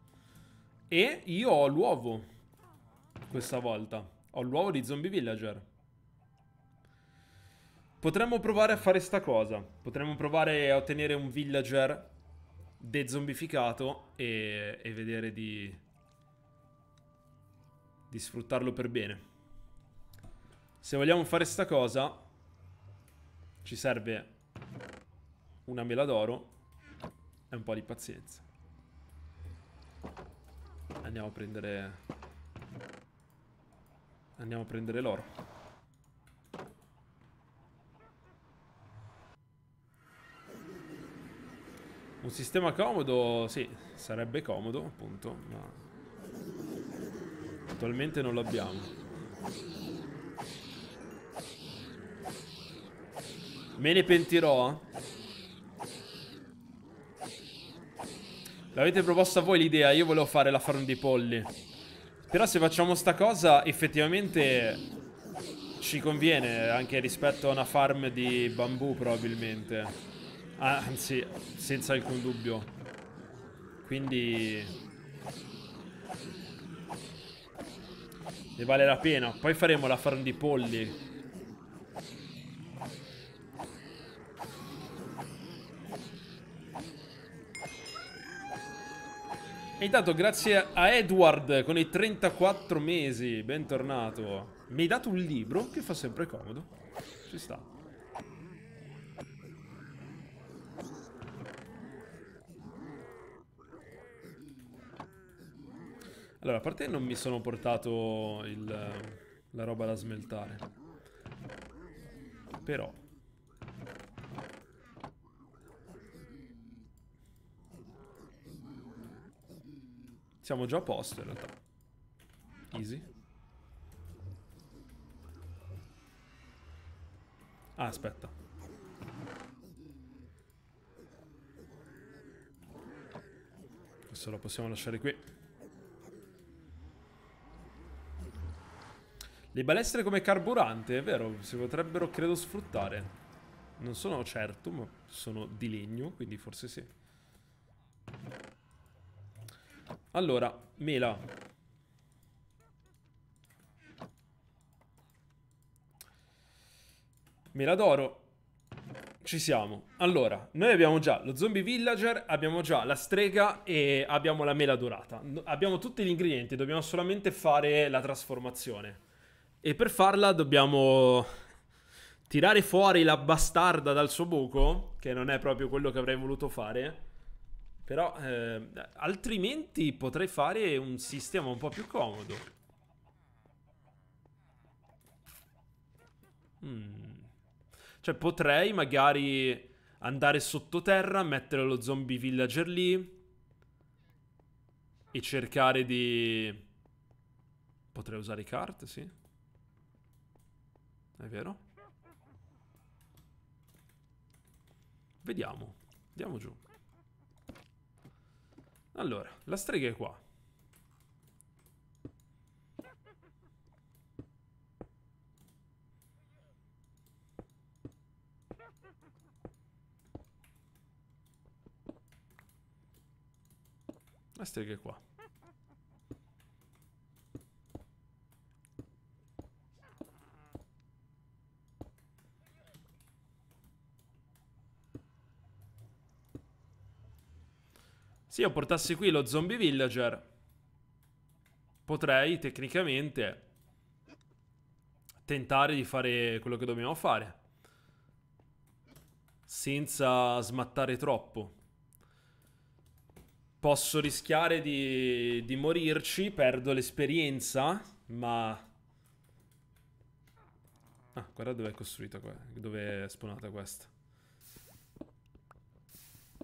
Speaker 1: E io ho l'uovo. Questa volta. Ho l'uovo di zombie villager. Potremmo provare a fare sta cosa. Potremmo provare a ottenere un villager dezombificato e, e vedere di... Di sfruttarlo per bene. Se vogliamo fare sta cosa... Ci serve una mela d'oro e un po' di pazienza. Andiamo a prendere... Andiamo a prendere l'oro. Un sistema comodo, sì, sarebbe comodo, appunto, ma... Attualmente non l'abbiamo. Me ne pentirò, eh. L'avete proposta voi l'idea, io volevo fare la farm dei polli. Però se facciamo sta cosa, effettivamente ci conviene anche rispetto a una farm di bambù probabilmente. anzi, senza alcun dubbio. Quindi... Ne vale la pena. Poi faremo la farm di polli, E intanto grazie a Edward con i 34 mesi, bentornato. Mi hai dato un libro che fa sempre comodo. Ci sta. Allora, a parte non mi sono portato il, la roba da smeltare. Però... Siamo già a posto in realtà. Easy. Ah, aspetta. Questo lo possiamo lasciare qui. Le balestre come carburante, è vero, si potrebbero, credo, sfruttare. Non sono certo, ma sono di legno, quindi forse sì. Allora, mela. Mela d'oro. Ci siamo. Allora, noi abbiamo già lo zombie villager, abbiamo già la strega e abbiamo la mela dorata. Abbiamo tutti gli ingredienti, dobbiamo solamente fare la trasformazione. E per farla dobbiamo tirare fuori la bastarda dal suo buco, che non è proprio quello che avrei voluto fare. Però eh, altrimenti potrei fare un sistema un po' più comodo. Mm. Cioè potrei magari andare sottoterra, mettere lo zombie villager lì e cercare di... Potrei usare i carte, sì. È vero? Vediamo. Andiamo giù. Allora, la strega è qua. La strega è qua. Se io portassi qui lo zombie villager, potrei tecnicamente tentare di fare quello che dobbiamo fare. Senza smattare troppo. Posso rischiare di, di morirci, perdo l'esperienza, ma... Ah, guarda dove è costruita, dove è spawnata questa.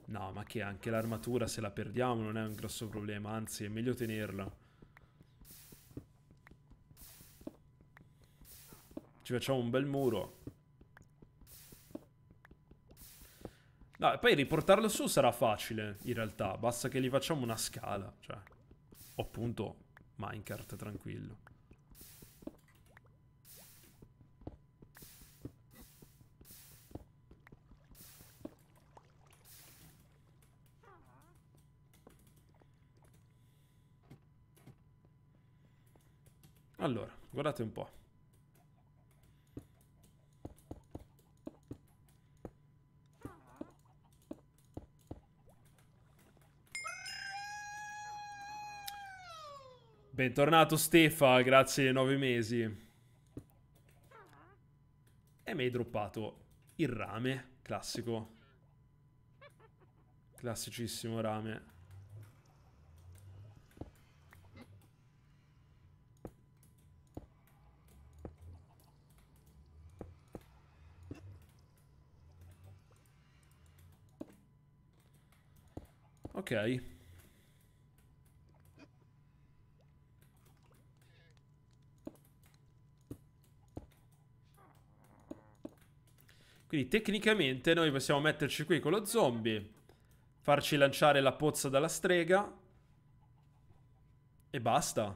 Speaker 1: No, ma che anche l'armatura se la perdiamo non è un grosso problema, anzi è meglio tenerla. Ci facciamo un bel muro. No, poi riportarlo su sarà facile, in realtà. Basta che gli facciamo una scala, cioè... O appunto Minecraft, tranquillo. Allora, guardate un po'. Bentornato Stefa, grazie ai 9 mesi. E mi hai droppato il rame, classico. Classicissimo rame. Ok. Quindi tecnicamente noi possiamo metterci qui con lo zombie, farci lanciare la pozza dalla strega e basta.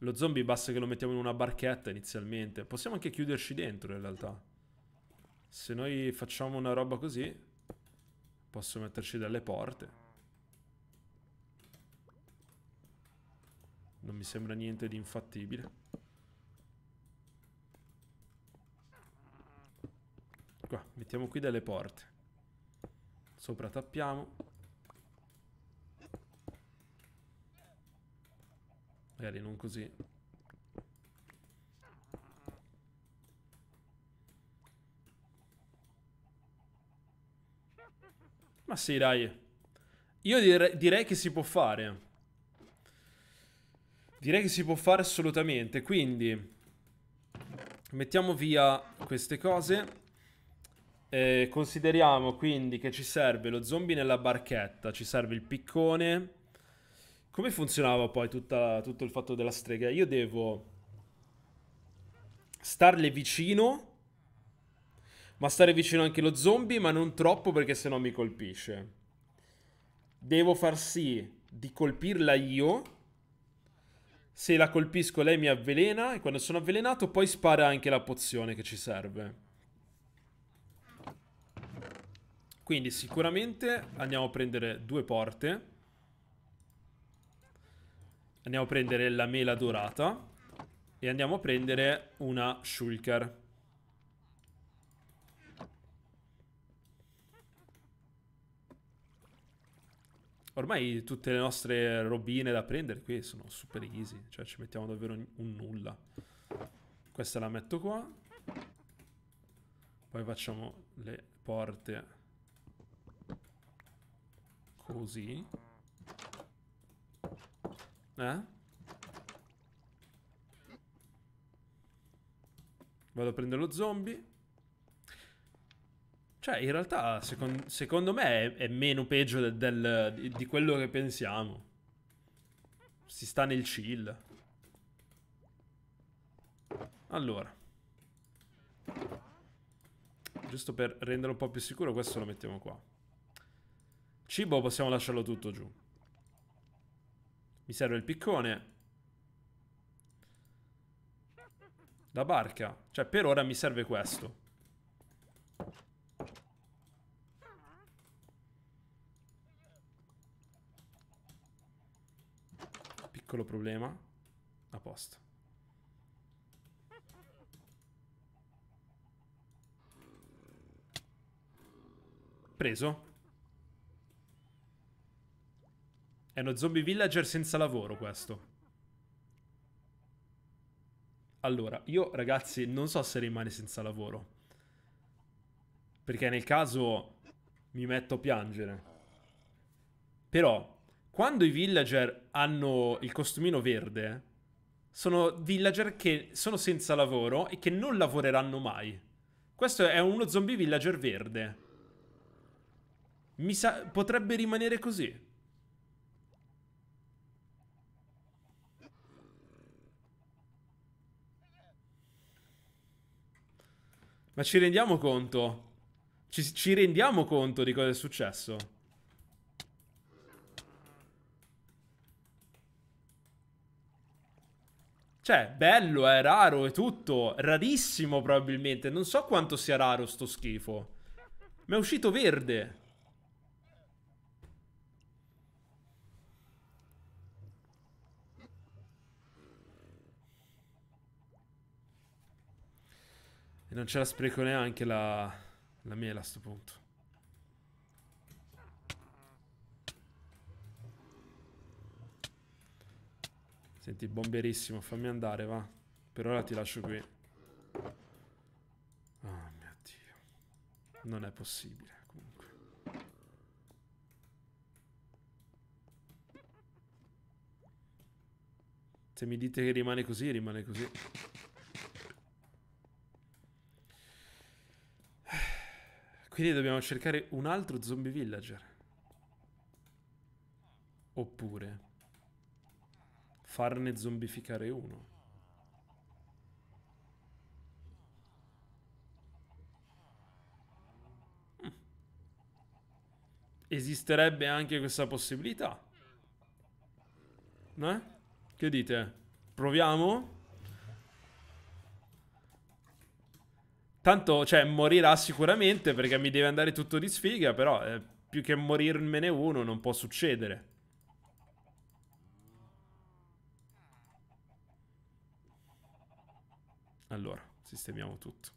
Speaker 1: Lo zombie basta che lo mettiamo in una barchetta inizialmente. Possiamo anche chiuderci dentro in realtà. Se noi facciamo una roba così... Posso metterci delle porte. Non mi sembra niente di infattibile. Qua, mettiamo qui delle porte. Sopra tappiamo. Magari non così. Ah, sì, dai. Io dire direi che si può fare. Direi che si può fare assolutamente. Quindi, mettiamo via queste cose. Eh, consideriamo quindi che ci serve lo zombie nella barchetta, ci serve il piccone. Come funzionava poi tutta, tutto il fatto della strega? Io devo starle vicino ma stare vicino anche lo zombie, ma non troppo perché sennò mi colpisce. Devo far sì di colpirla io. Se la colpisco lei mi avvelena e quando sono avvelenato poi spara anche la pozione che ci serve. Quindi sicuramente andiamo a prendere due porte. Andiamo a prendere la mela dorata e andiamo a prendere una shulker. ormai tutte le nostre robine da prendere qui sono super easy, cioè ci mettiamo davvero un nulla. Questa la metto qua. Poi facciamo le porte così. Eh? Vado a prendere lo zombie. Cioè, in realtà, secon- secondo me è, è meno peggio del, del, di, di quello che pensiamo. Si sta nel chill. Allora. Giusto per renderlo un po' più sicuro, questo lo mettiamo qua. Cibo possiamo lasciarlo tutto giù. Mi serve il piccone. La barca. Cioè, per ora mi serve questo. piccolo problema. A posto. Preso. È uno zombie villager senza lavoro questo. Allora, io ragazzi non so se rimane senza lavoro. Perché nel caso mi metto a piangere. Però quando i villager hanno il costumino verde, sono villager che sono senza lavoro e che non lavoreranno mai. Questo è uno zombie villager verde. Mi sa... potrebbe rimanere così. Ma ci rendiamo conto? Ci, ci rendiamo conto di cosa è successo? Cioè, bello, è eh, raro, e tutto. Rarissimo probabilmente. Non so quanto sia raro sto schifo. Mi è uscito verde. E non ce la spreco neanche la, la mela a sto punto. Senti, bomberissimo, fammi andare, va. Per ora ti lascio qui. Oh mio Dio. Non è possibile, comunque. Se mi dite che rimane così, rimane così. Quindi dobbiamo cercare un altro zombie villager. Oppure farne zombificare uno. Mm. Esisterebbe anche questa possibilità. No? Eh? Che dite? Proviamo? Tanto, cioè, morirà sicuramente perché mi deve andare tutto di sfiga, però eh, più che morirmene uno non può succedere. Allora, sistemiamo tutto.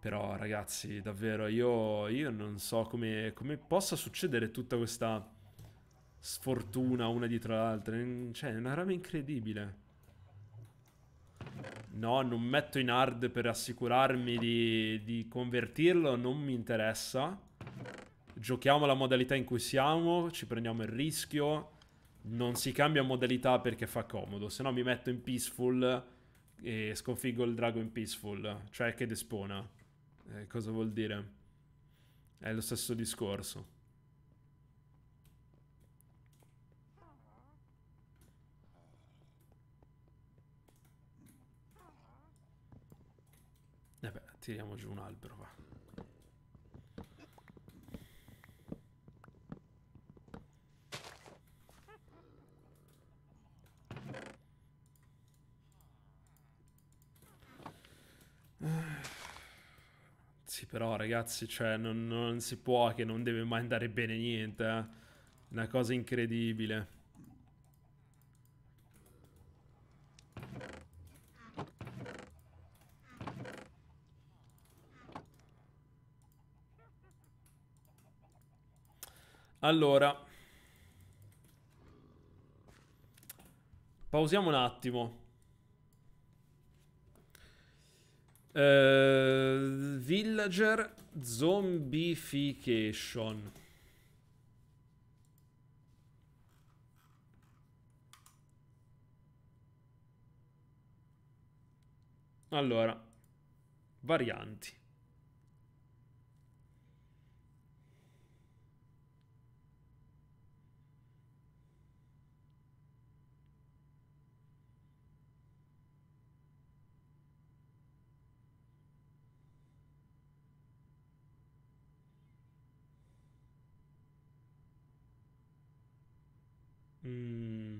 Speaker 1: Però ragazzi, davvero, io, io non so come, come, possa succedere tutta questa sfortuna una dietro l'altra. Cioè, è una rama incredibile. No, non metto in hard per assicurarmi di, di convertirlo, non mi interessa. Giochiamo la modalità in cui siamo, ci prendiamo il rischio non si cambia modalità perché fa comodo, se no mi metto in peaceful e sconfiggo il drago in peaceful, cioè che despona. Eh, cosa vuol dire? È lo stesso discorso. Vabbè, eh tiriamo giù un albero. Sì, però ragazzi, cioè, non, non, si può che non deve mai andare bene niente. Eh. Una cosa incredibile. Allora. Pausiamo un attimo. Uh, villager Zombification. Allora, varianti. Mm.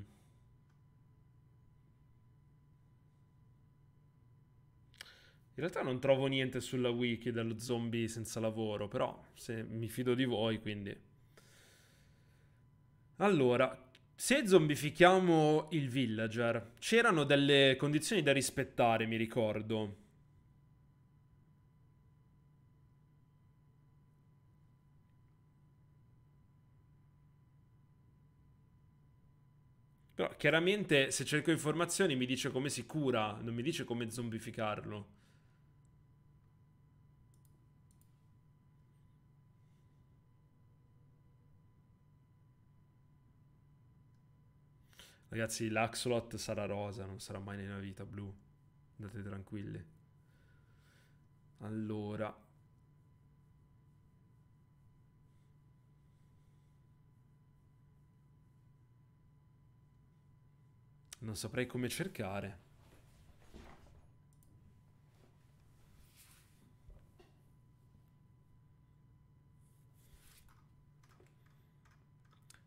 Speaker 1: In realtà non trovo niente sulla wiki dello zombie senza lavoro, però se mi fido di voi, quindi. Allora, se zombifichiamo il villager, c'erano delle condizioni da rispettare, mi ricordo. chiaramente se cerco informazioni mi dice come si cura, non mi dice come zombificarlo. Ragazzi, l'Axolot sarà rosa, non sarà mai nella vita blu. Andate tranquilli. Allora, Non saprei come cercare.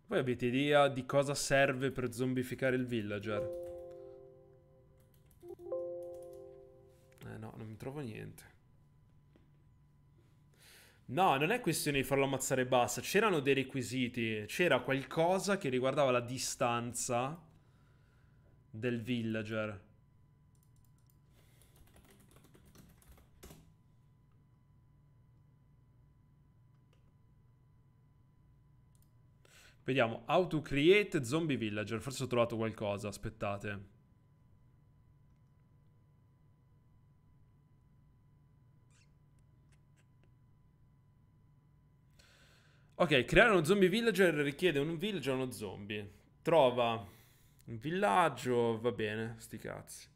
Speaker 1: Voi avete idea di cosa serve per zombificare il villager? Eh no, non mi trovo niente. No, non è questione di farlo ammazzare e basta. C'erano dei requisiti. C'era qualcosa che riguardava la distanza del villager. Vediamo, how to create zombie villager. Forse ho trovato qualcosa, aspettate. Ok, creare uno zombie villager richiede un villager e uno zombie. Trova un villaggio, va bene, sti cazzi.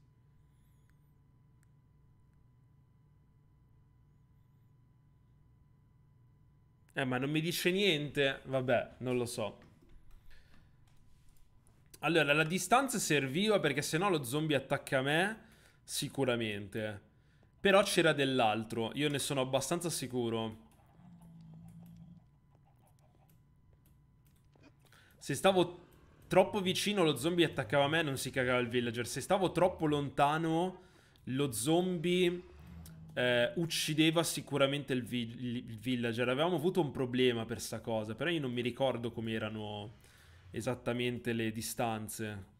Speaker 1: Eh, ma non mi dice niente. Vabbè, non lo so. Allora, la distanza serviva perché sennò lo zombie attacca me, sicuramente. Però c'era dell'altro, io ne sono abbastanza sicuro. Se stavo troppo vicino lo zombie attaccava me non si cagava il villager. Se stavo troppo lontano lo zombie eh, uccideva sicuramente il, vi il, villager. Avevamo avuto un problema per sta cosa, però io non mi ricordo come erano esattamente le distanze.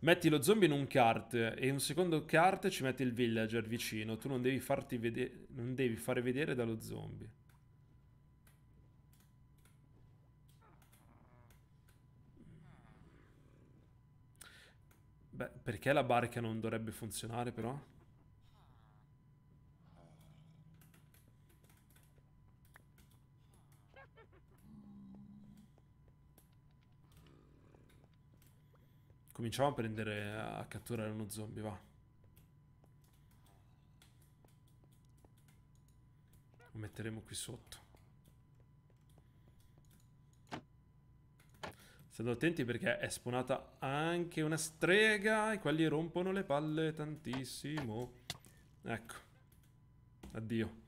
Speaker 1: Metti lo zombie in un kart e un secondo kart ci metti il villager vicino. Tu non devi farti vedere, non devi fare vedere dallo zombie. Beh, perché la barca non dovrebbe funzionare però? Cominciamo a prendere a catturare uno zombie, va. Lo metteremo qui sotto. State attenti perché è spawnata anche una strega e quelli rompono le palle tantissimo. Ecco. Addio.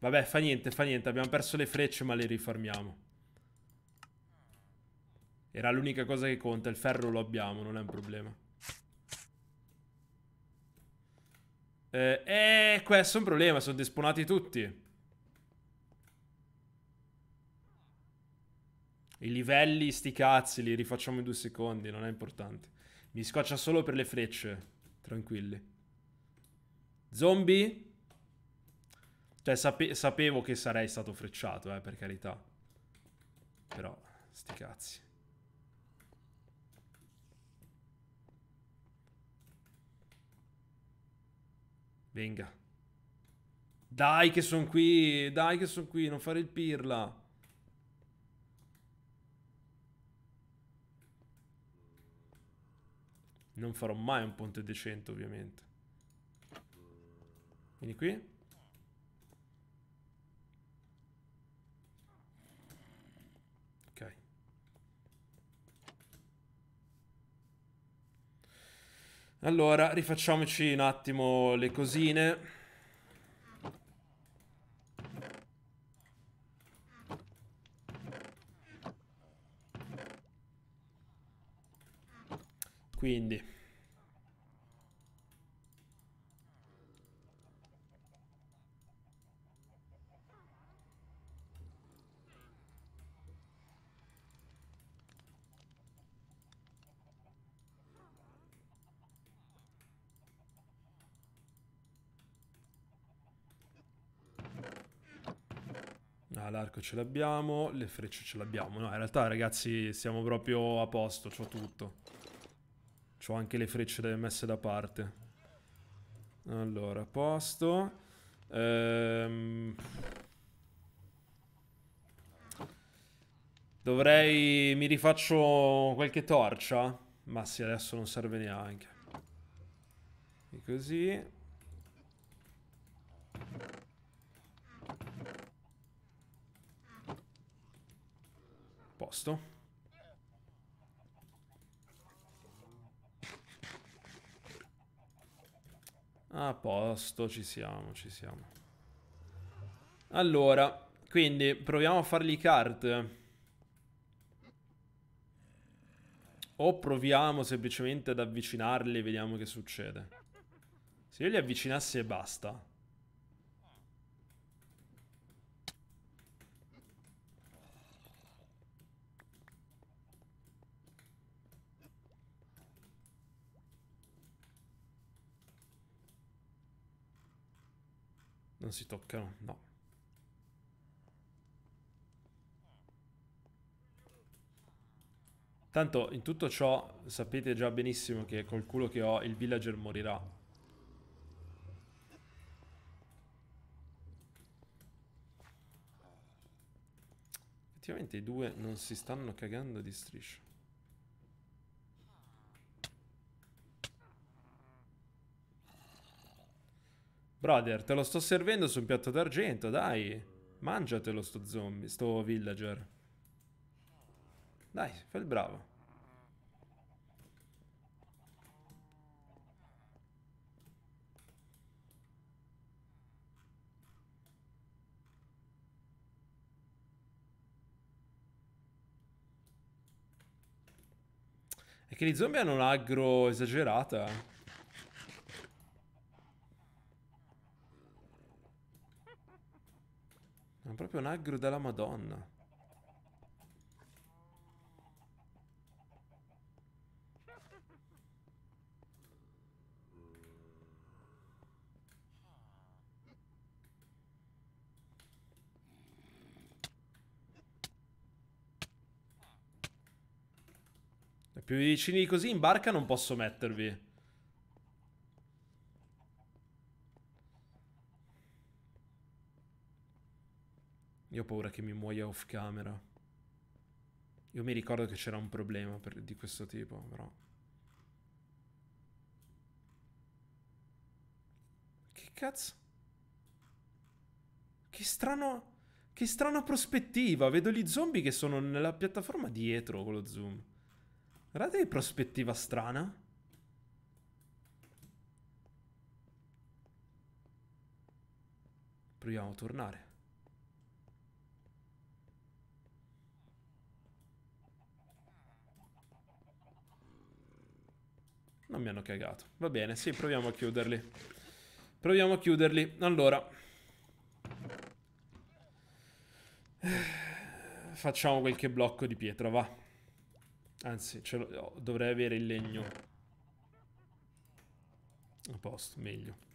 Speaker 1: Vabbè, fa niente, fa niente. Abbiamo perso le frecce ma le rifarmiamo. Era l'unica cosa che conta. Il ferro lo abbiamo, non è un problema. Eh, eh questo è un problema. Sono despawnati tutti. I livelli, sti cazzi, li rifacciamo in due secondi, non è importante. Mi scoccia solo per le frecce, tranquilli. Zombie? Cioè, sape sapevo che sarei stato frecciato, eh, per carità. Però, sti cazzi. Venga. Dai che sono qui, dai che sono qui, non fare il pirla. Non farò mai un ponte decente, ovviamente. Vieni qui. Ok. Allora, rifacciamoci un attimo le cosine. quindi Ah, l'arco ce l'abbiamo, le frecce ce l'abbiamo. No, in realtà, ragazzi, siamo proprio a posto, c'ho tutto ho anche le frecce messe da parte. Allora, posto. Ehm... Dovrei... mi rifaccio qualche torcia? Ma sì, adesso non serve neanche. E così... Posto. A posto, ci siamo, ci siamo. Allora, quindi proviamo a fargli carte. O proviamo semplicemente ad avvicinarli e vediamo che succede. Se io li avvicinassi e basta. non si toccano, no. Tanto in tutto ciò sapete già benissimo che col culo che ho il villager morirà. Effettivamente i due non si stanno cagando di striscio. Brother, te lo sto servendo su un piatto d'argento, dai. Mangiatelo sto zombie, sto villager. Dai, fai il bravo. È che gli zombie hanno un'aggro esagerata. È proprio un aggro della madonna. Più vicini di così in barca non posso mettervi. Io ho paura che mi muoia off camera. Io mi ricordo che c'era un problema per, di questo tipo, però. Che cazzo? Che strano. Che strana prospettiva. Vedo gli zombie che sono nella piattaforma dietro con lo zoom. Guardate che prospettiva strana. Proviamo a tornare. Non mi hanno cagato. Va bene, sì, proviamo a chiuderli. Proviamo a chiuderli. Allora. Facciamo qualche blocco di pietra, va. Anzi, ce lo, oh, dovrei avere il legno. A posto, meglio.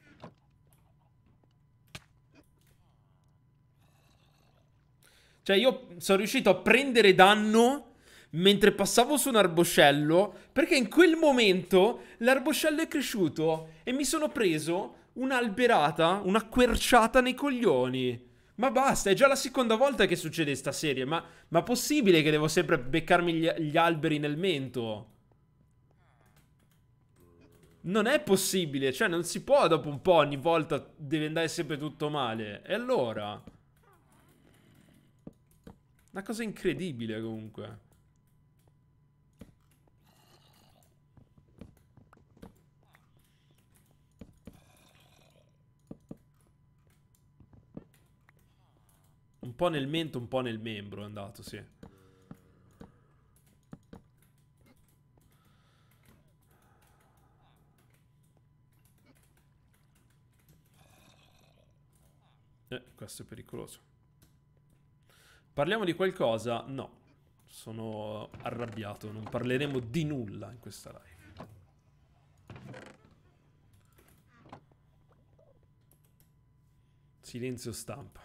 Speaker 1: Cioè, io sono riuscito a prendere danno mentre passavo su un arboscello perché in quel momento l'arboscello è cresciuto e mi sono preso un'alberata, una querciata nei coglioni. Ma basta, è già la seconda volta che succede sta serie, ma, ma possibile che devo sempre beccarmi gli, gli alberi nel mento? Non è possibile, cioè non si può dopo un po' ogni volta deve andare sempre tutto male. E allora? Una cosa incredibile comunque. Un po' nel mento, un po' nel membro è andato, sì. Eh, questo è pericoloso. Parliamo di qualcosa? No. Sono arrabbiato, non parleremo di nulla in questa live. Silenzio stampa.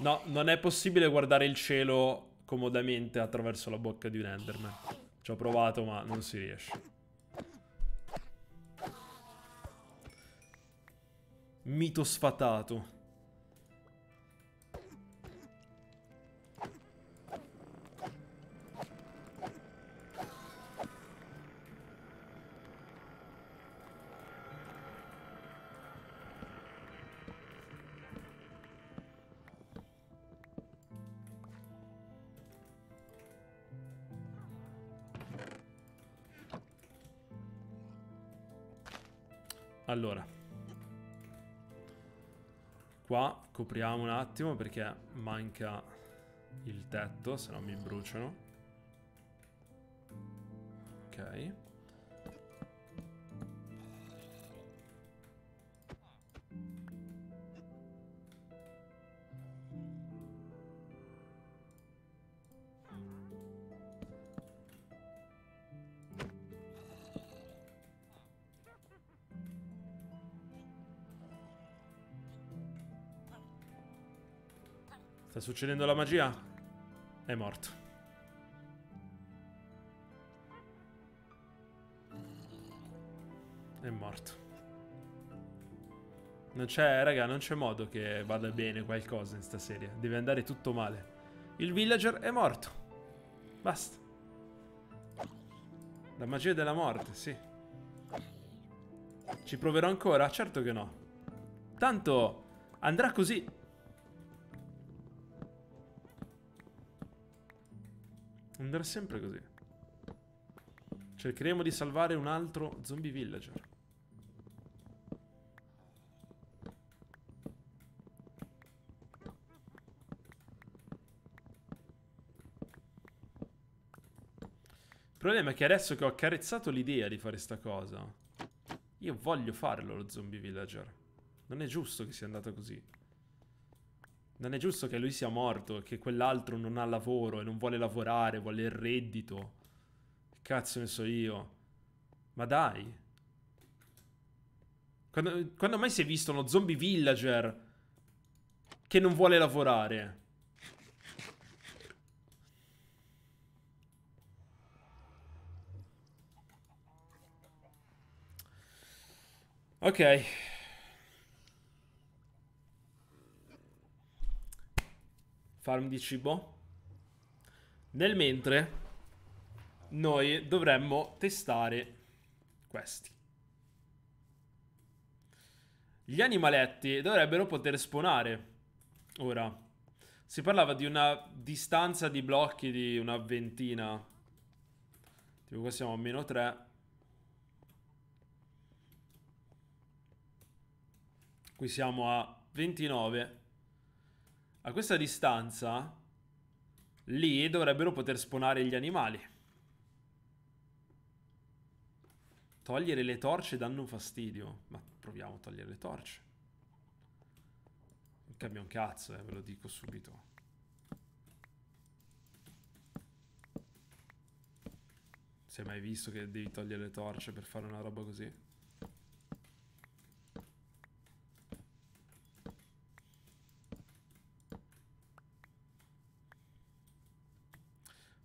Speaker 1: No, non è possibile guardare il cielo comodamente attraverso la bocca di un Enderman. Ci ho provato, ma non si riesce. Mito sfatato. Allora. Qua copriamo un attimo perché manca il tetto, se no mi bruciano. Ok. Sta succedendo la magia? È morto. È morto. Non c'è, raga, non c'è modo che vada bene qualcosa in sta serie. Deve andare tutto male. Il villager è morto. Basta. La magia della morte, sì. Ci proverò ancora? Certo che no. Tanto andrà così. andrà sempre così. Cercheremo di salvare un altro zombie villager. Il problema è che adesso che ho accarezzato l'idea di fare sta cosa, io voglio farlo lo zombie villager. Non è giusto che sia andata così. Non è giusto che lui sia morto che quell'altro non ha lavoro e non vuole lavorare, vuole il reddito. Che cazzo ne so io. Ma dai. Quando, quando mai si è visto uno zombie villager che non vuole lavorare? Ok. farm di cibo. Nel mentre noi dovremmo testare questi. Gli animaletti dovrebbero poter spawnare. Ora, si parlava di una distanza di blocchi di una ventina. Tipo qua siamo a meno 3. Qui siamo a 29. A questa distanza Lì dovrebbero poter spawnare gli animali Togliere le torce danno fastidio Ma proviamo a togliere le torce Non cambia un cazzo, eh, ve lo dico subito Si è mai visto che devi togliere le torce per fare una roba così?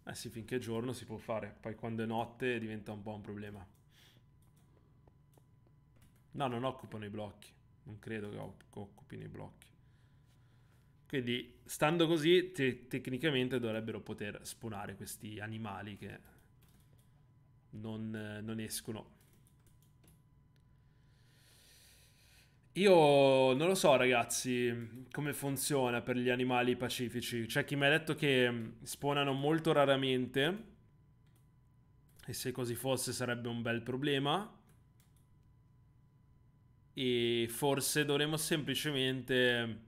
Speaker 1: Eh sì, finché è giorno si può fare, poi quando è notte diventa un po' un problema. No, non occupano i blocchi. Non credo che occupino i blocchi. Quindi, stando così, te tecnicamente dovrebbero poter spawnare questi animali che non, non escono Io non lo so, ragazzi, come funziona per gli animali pacifici. C'è chi mi ha detto che mm, spawnano molto raramente. E se così fosse sarebbe un bel problema. E forse dovremmo semplicemente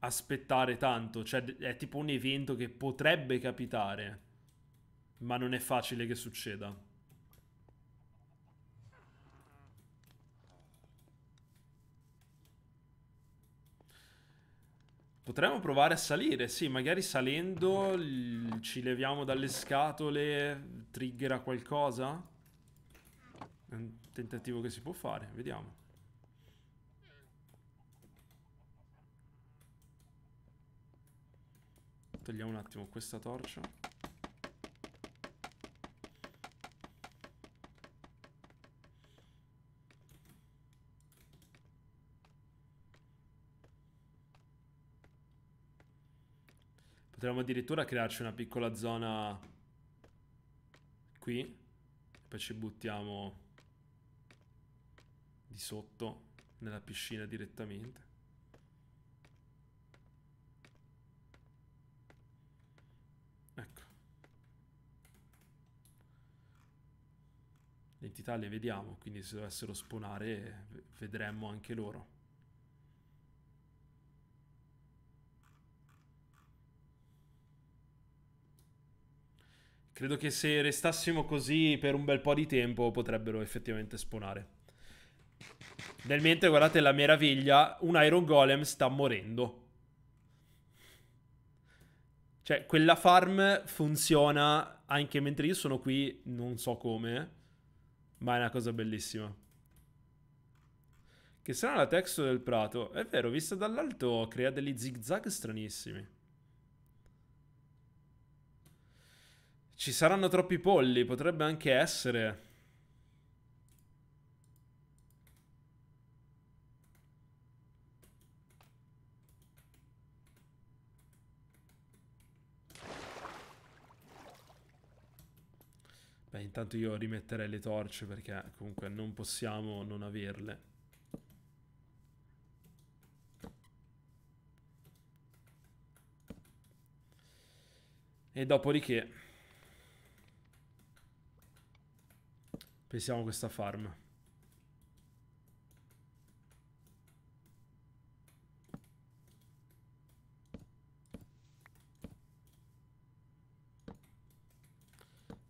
Speaker 1: aspettare tanto. Cioè, è tipo un evento che potrebbe capitare. Ma non è facile che succeda. Potremmo provare a salire, sì, magari salendo ci leviamo dalle scatole, triggera qualcosa. È un tentativo che si può fare, vediamo. Togliamo un attimo questa torcia. Potremmo addirittura crearci una piccola zona qui. Poi ci buttiamo di sotto nella piscina direttamente. Ecco. Le entità le vediamo, quindi se dovessero spawnare vedremmo anche loro. Credo che se restassimo così per un bel po' di tempo potrebbero effettivamente spawnare. Nel mentre, guardate la meraviglia, un Iron Golem sta morendo. Cioè, quella farm funziona anche mentre io sono qui, non so come, ma è una cosa bellissima. Che sarà la texture del prato. È vero, vista dall'alto crea degli zigzag stranissimi. Ci saranno troppi polli, potrebbe anche essere. Beh, intanto io rimetterei le torce perché comunque non possiamo non averle. E dopodiché Pensiamo a questa farm.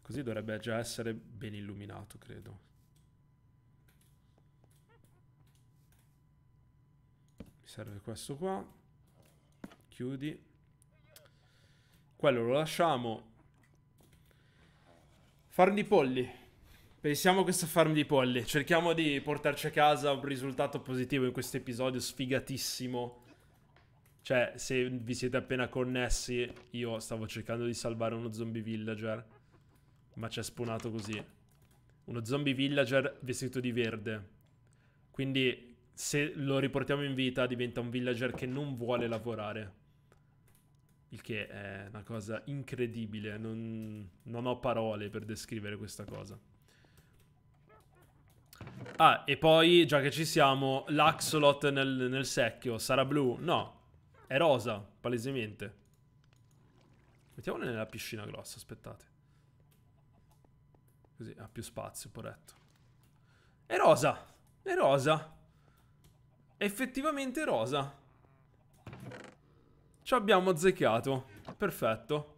Speaker 1: Così dovrebbe già essere ben illuminato, credo. Mi serve questo qua. Chiudi. Quello lo lasciamo. Farm di polli. Pensiamo a questa farm di polli. Cerchiamo di portarci a casa un risultato positivo in questo episodio sfigatissimo. Cioè, se vi siete appena connessi, io stavo cercando di salvare uno zombie villager. Ma ci è spawnato così. Uno zombie villager vestito di verde. Quindi, se lo riportiamo in vita, diventa un villager che non vuole lavorare. Il che è una cosa incredibile. non, non ho parole per descrivere questa cosa. Ah, e poi, già che ci siamo, l'Axolot nel, nel secchio sarà blu? No, è rosa, palesemente. Mettiamolo nella piscina grossa, aspettate. Così ha più spazio, poretto. È rosa! È rosa! È effettivamente rosa. Ci abbiamo azzeccato. Perfetto.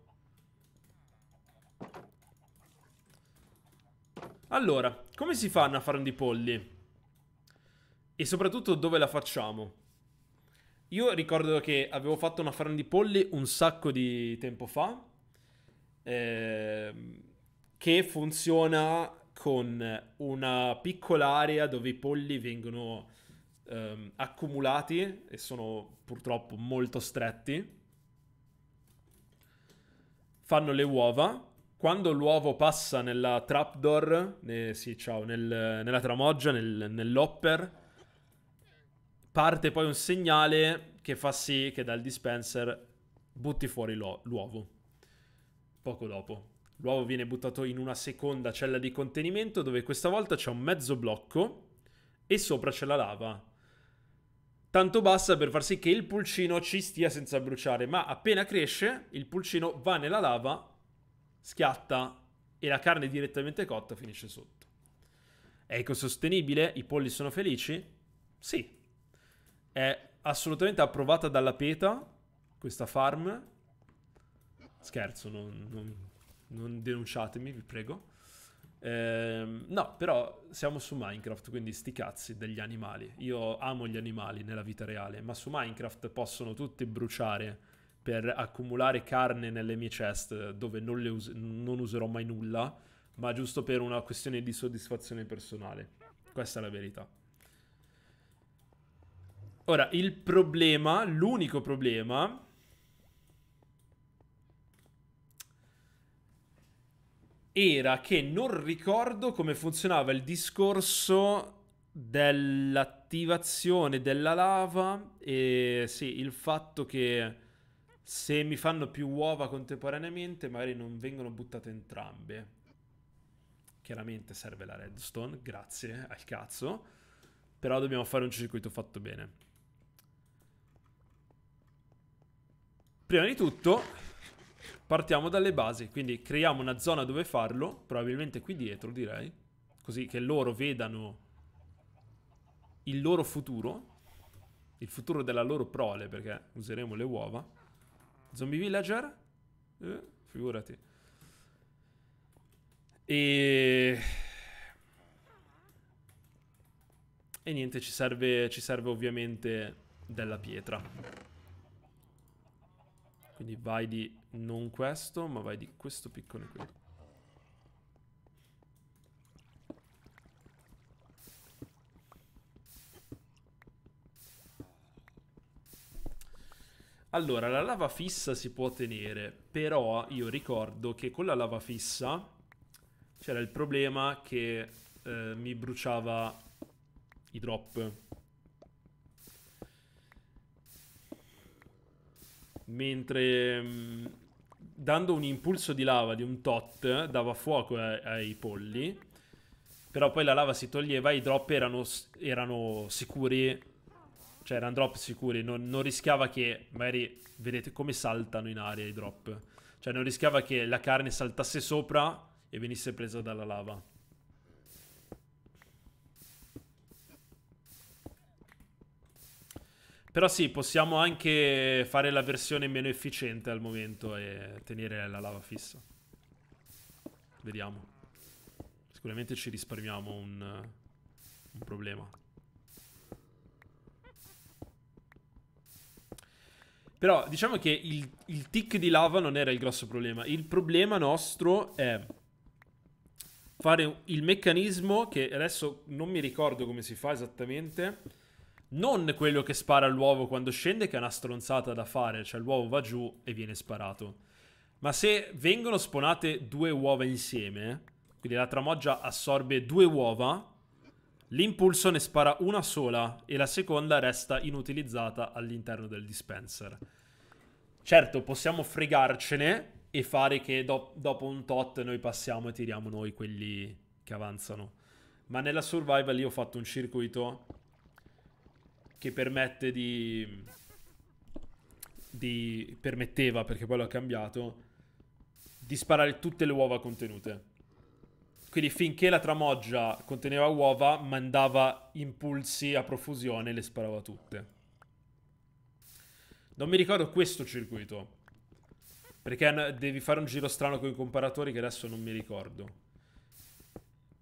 Speaker 1: Allora, come si fa una farne di polli? E soprattutto dove la facciamo? Io ricordo che avevo fatto una farm di polli un sacco di tempo fa, ehm, che funziona con una piccola area dove i polli vengono ehm, accumulati e sono purtroppo molto stretti. Fanno le uova quando l'uovo passa nella trapdoor, eh, sì, ciao, nel, nella tramoggia, nel, nell'hopper, parte poi un segnale che fa sì che dal dispenser butti fuori l'uovo. Poco dopo. L'uovo viene buttato in una seconda cella di contenimento dove questa volta c'è un mezzo blocco e sopra c'è la lava. Tanto bassa per far sì che il pulcino ci stia senza bruciare, ma appena cresce il pulcino va nella lava schiatta e la carne direttamente cotta finisce sotto. È ecosostenibile? I polli sono felici? Sì. È assolutamente approvata dalla PETA, questa farm. Scherzo, non, non, non denunciatemi, vi prego. Ehm, no, però siamo su Minecraft, quindi sti cazzi degli animali. Io amo gli animali nella vita reale, ma su Minecraft possono tutti bruciare per accumulare carne nelle mie chest dove non, us non userò mai nulla, ma giusto per una questione di soddisfazione personale. Questa è la verità. Ora, il problema, l'unico problema... Era che non ricordo come funzionava il discorso dell'attivazione della lava e sì, il fatto che se mi fanno più uova contemporaneamente, magari non vengono buttate entrambe. Chiaramente serve la redstone, grazie al cazzo. Però dobbiamo fare un circuito fatto bene. Prima di tutto partiamo dalle basi, quindi creiamo una zona dove farlo, probabilmente qui dietro direi, così che loro vedano il loro futuro, il futuro della loro prole perché useremo le uova. Zombie Villager? Eh, figurati. E... E niente, ci serve, ci serve ovviamente della pietra. Quindi vai di non questo, ma vai di questo piccone qui. Allora, la lava fissa si può tenere, però io ricordo che con la lava fissa c'era il problema che eh, mi bruciava i drop. Mentre mh, mm, dando un impulso di lava di un tot dava fuoco ai, ai polli, però poi la lava si toglieva e i drop erano, erano sicuri cioè erano drop sicuri, non, non rischiava che, magari vedete come saltano in aria i drop. Cioè non rischiava che la carne saltasse sopra e venisse presa dalla lava. Però sì, possiamo anche fare la versione meno efficiente al momento e tenere la lava fissa. Vediamo. Sicuramente ci risparmiamo un, un problema. Però diciamo che il, il tic di lava non era il grosso problema. Il problema nostro è fare il meccanismo che adesso non mi ricordo come si fa esattamente. Non quello che spara l'uovo quando scende, che è una stronzata da fare, cioè l'uovo va giù e viene sparato. Ma se vengono sponate due uova insieme, quindi la tramoggia assorbe due uova, L'impulso ne spara una sola e la seconda resta inutilizzata all'interno del dispenser. Certo, possiamo fregarcene e fare che do- dopo un tot noi passiamo e tiriamo noi quelli che avanzano. Ma nella survival io ho fatto un circuito che permette di... di permetteva, perché poi l'ho cambiato, di sparare tutte le uova contenute. Quindi finché la tramoggia conteneva uova, mandava impulsi a profusione e le sparava tutte. Non mi ricordo questo circuito. Perché devi fare un giro strano con i comparatori che adesso non mi ricordo.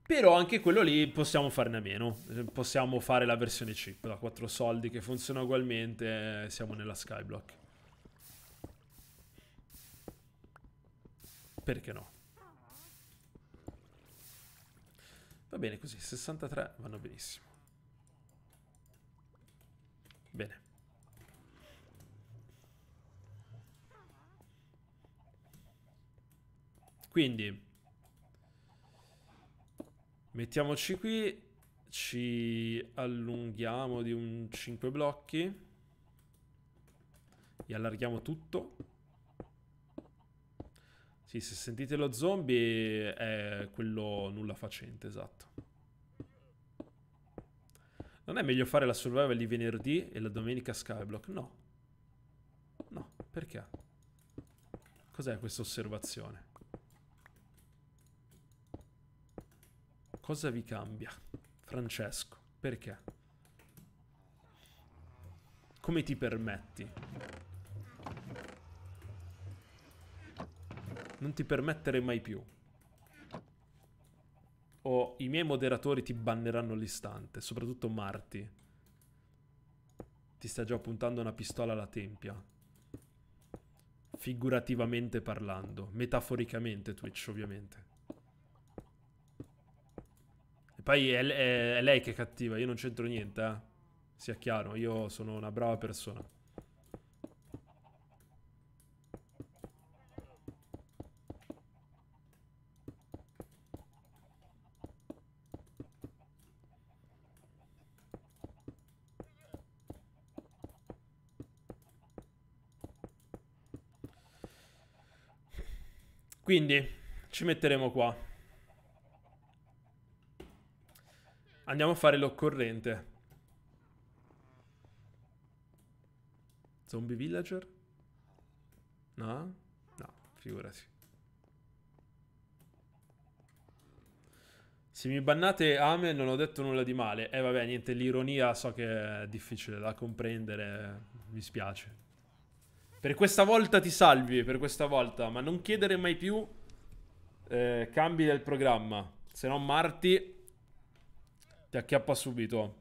Speaker 1: Però anche quello lì possiamo farne a meno. Possiamo fare la versione chip da 4 soldi che funziona ugualmente. Eh, siamo nella Skyblock. Perché no? Va bene così, 63 vanno benissimo. Bene. Quindi mettiamoci qui, ci allunghiamo di un 5 blocchi e allarghiamo tutto. Sì, se sentite lo zombie è quello nulla facente, esatto. Non è meglio fare la survival di venerdì e la domenica skyblock? No. No, perché? Cos'è questa osservazione? Cosa vi cambia? Francesco, perché? Come ti permetti? Non ti permettere mai più. O i miei moderatori ti banneranno all'istante, soprattutto Marti. Ti sta già puntando una pistola alla tempia. Figurativamente parlando, metaforicamente Twitch ovviamente. E poi è, è, è lei che è cattiva, io non c'entro niente, eh. Sia chiaro, io sono una brava persona. Quindi ci metteremo qua. Andiamo a fare l'occorrente. Zombie villager? No? No, figurati. Se mi bannate Ame non ho detto nulla di male. Eh vabbè, niente, l'ironia so che è difficile da comprendere, mi spiace. Per questa volta ti salvi, per questa volta. Ma non chiedere mai più eh, cambi del programma. Se no Marti ti acchiappa subito.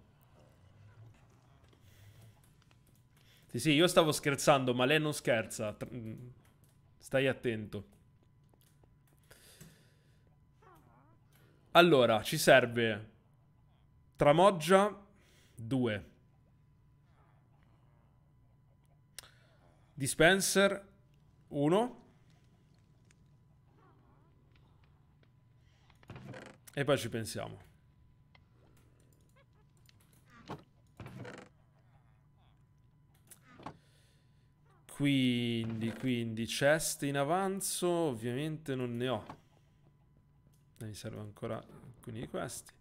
Speaker 1: Sì, sì, io stavo scherzando, ma lei non scherza. Stai attento. Allora, ci serve Tramoggia 2. Dispenser 1. E poi ci pensiamo. Quindi, quindi, chest in avanzo, ovviamente non ne ho. Ne serve ancora alcuni di questi.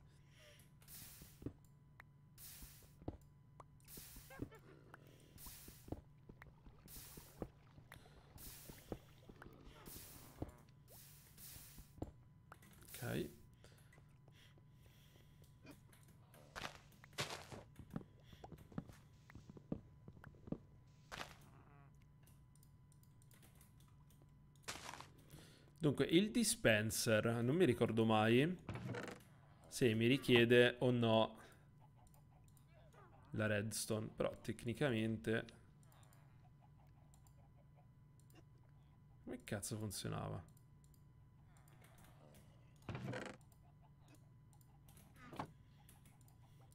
Speaker 1: Dunque, il dispenser, non mi ricordo mai se mi richiede o no la redstone, però tecnicamente... Come cazzo funzionava?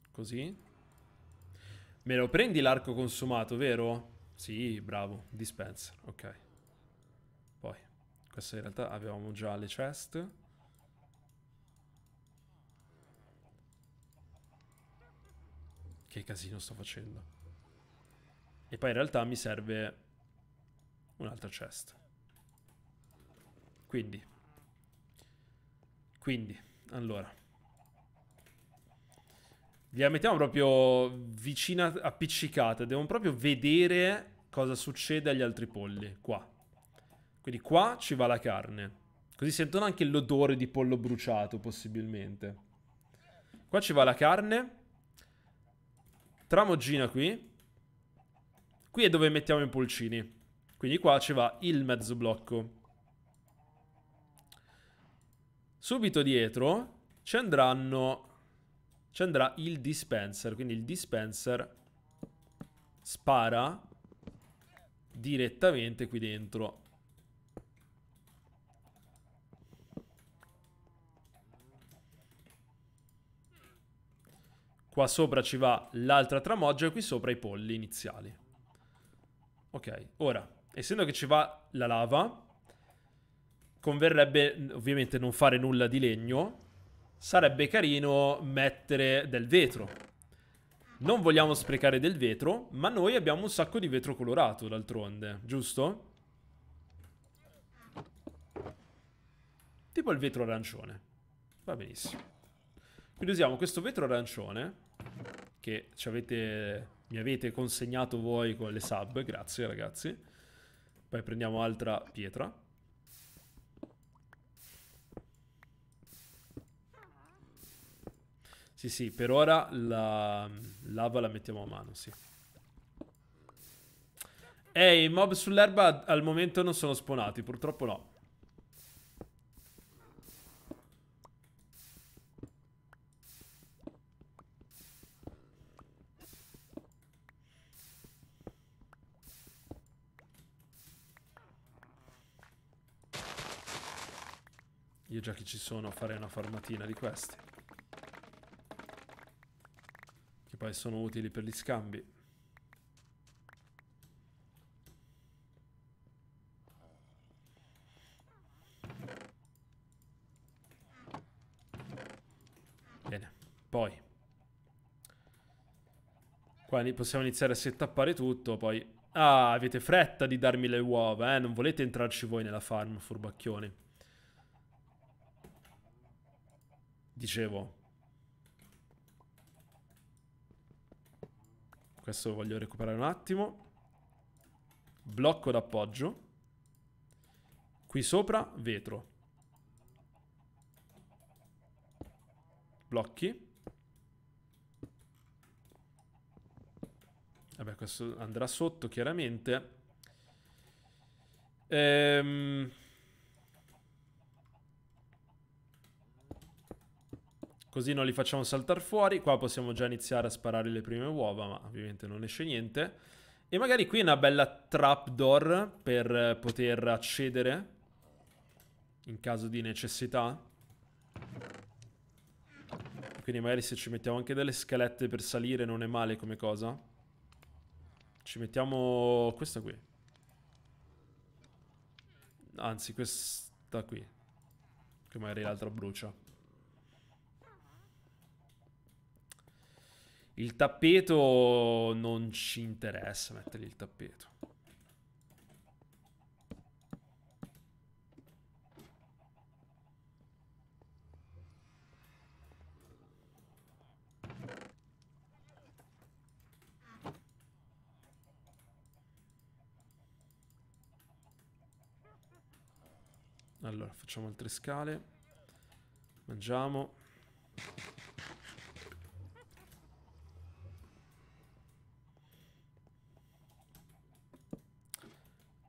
Speaker 1: Così? Me lo prendi l'arco consumato, vero? Sì, bravo, dispenser, ok. Questa in realtà avevamo già le chest. Che casino sto facendo. E poi in realtà mi serve un'altra chest. Quindi. Quindi, allora. Li mettiamo proprio vicina, appiccicata. Devo proprio vedere cosa succede agli altri polli. Qua. Quindi qua ci va la carne. Così sentono anche l'odore di pollo bruciato, possibilmente. Qua ci va la carne. Tramogina qui. Qui è dove mettiamo i pulcini. Quindi qua ci va il mezzo blocco. Subito dietro ci andranno... Ci andrà il dispenser, quindi il dispenser spara direttamente qui dentro. Qua sopra ci va l'altra tramoggia e qui sopra i polli iniziali. Ok, ora, essendo che ci va la lava, converrebbe ovviamente non fare nulla di legno. Sarebbe carino mettere del vetro. Non vogliamo sprecare del vetro, ma noi abbiamo un sacco di vetro colorato d'altronde, giusto? Tipo il vetro arancione. Va benissimo. Quindi usiamo questo vetro arancione che avete, mi avete consegnato voi con le sub, grazie ragazzi. Poi prendiamo altra pietra. Sì, sì, per ora la lava la mettiamo a mano, sì. Ehi, i mob sull'erba al momento non sono spawnati, purtroppo no. Io già che ci sono farei una farmatina di questi. Che poi sono utili per gli scambi. Bene, poi. Qua possiamo iniziare a settappare tutto, poi... Ah, avete fretta di darmi le uova, eh? Non volete entrarci voi nella farm, furbacchioni. Dicevo. Questo lo voglio recuperare un attimo. Blocco d'appoggio. Qui sopra vetro. Blocchi. Vabbè, questo andrà sotto chiaramente. Ehm... Così non li facciamo saltare fuori. Qua possiamo già iniziare a sparare le prime uova, ma ovviamente non esce niente. E magari qui è una bella trapdoor per poter accedere in caso di necessità. Quindi magari se ci mettiamo anche delle scalette per salire non è male come cosa. Ci mettiamo questa qui. Anzi, questa qui. Che magari l'altra brucia. Il tappeto non ci interessa mettergli il tappeto. Allora, facciamo altre scale. Mangiamo.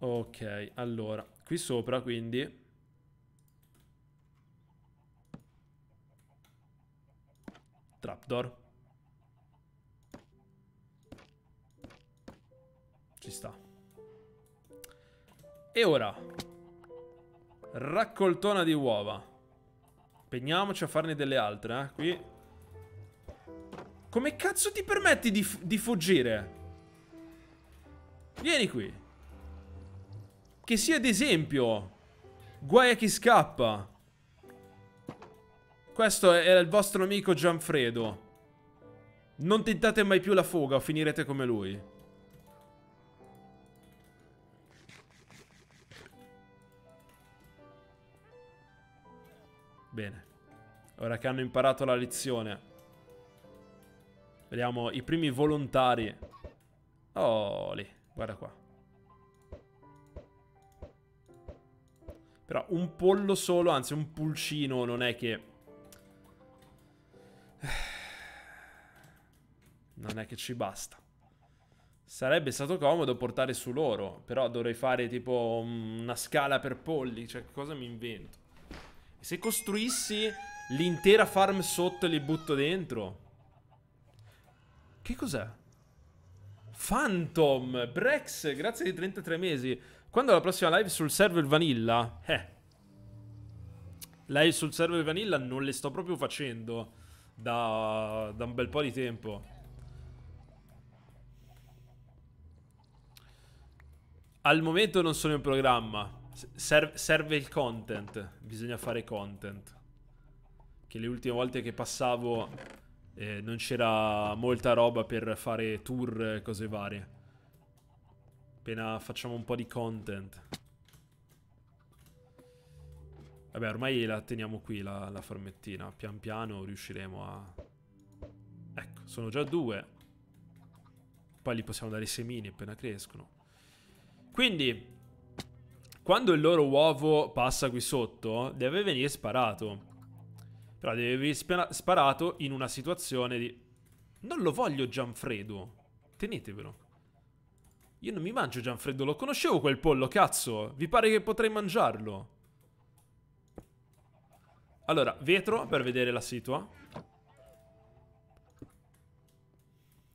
Speaker 1: Ok, allora, qui sopra quindi... Trapdoor. Ci sta. E ora, raccoltona di uova. Pegniamoci a farne delle altre, eh, qui. Come cazzo ti permetti di, di fuggire? Vieni qui. Che sia ad esempio Guai a chi scappa Questo era il vostro amico Gianfredo Non tentate mai più la fuga o finirete come lui Bene Ora che hanno imparato la lezione Vediamo i primi volontari Oh lì, guarda qua Però un pollo solo, anzi un pulcino non è che... Non è che ci basta. Sarebbe stato comodo portare su loro, però dovrei fare tipo una scala per polli, cioè cosa mi invento? se costruissi l'intera farm sotto e li butto dentro? Che cos'è? Phantom! Brex, grazie di 33 mesi. Quando la prossima live sul server vanilla? Eh. Live sul server vanilla non le sto proprio facendo da, da un bel po' di tempo. Al momento non sono in programma. Serve, serve il content. Bisogna fare content. Che le ultime volte che passavo eh, non c'era molta roba per fare tour, e cose varie. Appena facciamo un po' di content. Vabbè, ormai la teniamo qui la, la farmettina. Pian piano riusciremo a... Ecco, sono già due. Poi li possiamo dare i semini appena crescono. Quindi, quando il loro uovo passa qui sotto, deve venire sparato. Però deve venire sparato in una situazione di... Non lo voglio Gianfredo. Tenetevelo. Io non mi mangio Gianfreddo, lo conoscevo quel pollo, cazzo. Vi pare che potrei mangiarlo? Allora, vetro per vedere la situa.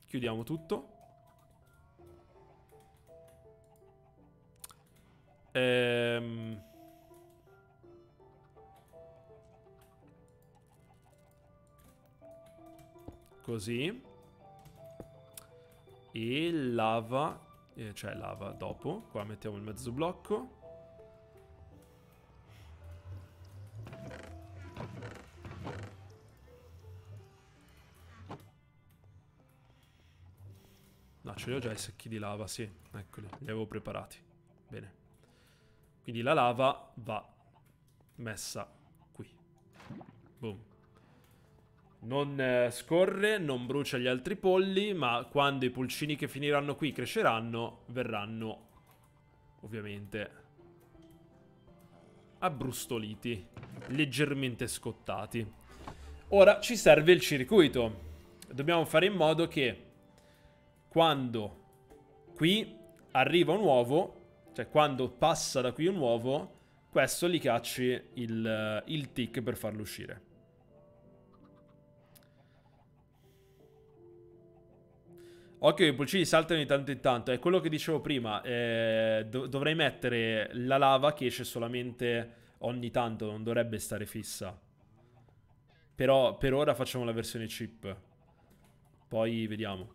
Speaker 1: Chiudiamo tutto. Ehm... Così. E lava eh, cioè lava dopo. Qua mettiamo il mezzo blocco. No, ce li ho già i secchi di lava, sì. Eccoli, li avevo preparati. Bene. Quindi la lava va messa qui. Boom non eh, scorre, non brucia gli altri polli, ma quando i pulcini che finiranno qui cresceranno, verranno ovviamente abbrustoliti, leggermente scottati. Ora ci serve il circuito. Dobbiamo fare in modo che quando qui arriva un uovo, cioè quando passa da qui un uovo, questo gli cacci il, eh, il tick per farlo uscire. Occhio che i pulcini saltano di tanto in tanto. È quello che dicevo prima. Eh, dov- dovrei mettere la lava che esce solamente ogni tanto. Non dovrebbe stare fissa. Però per ora facciamo la versione chip. Poi vediamo.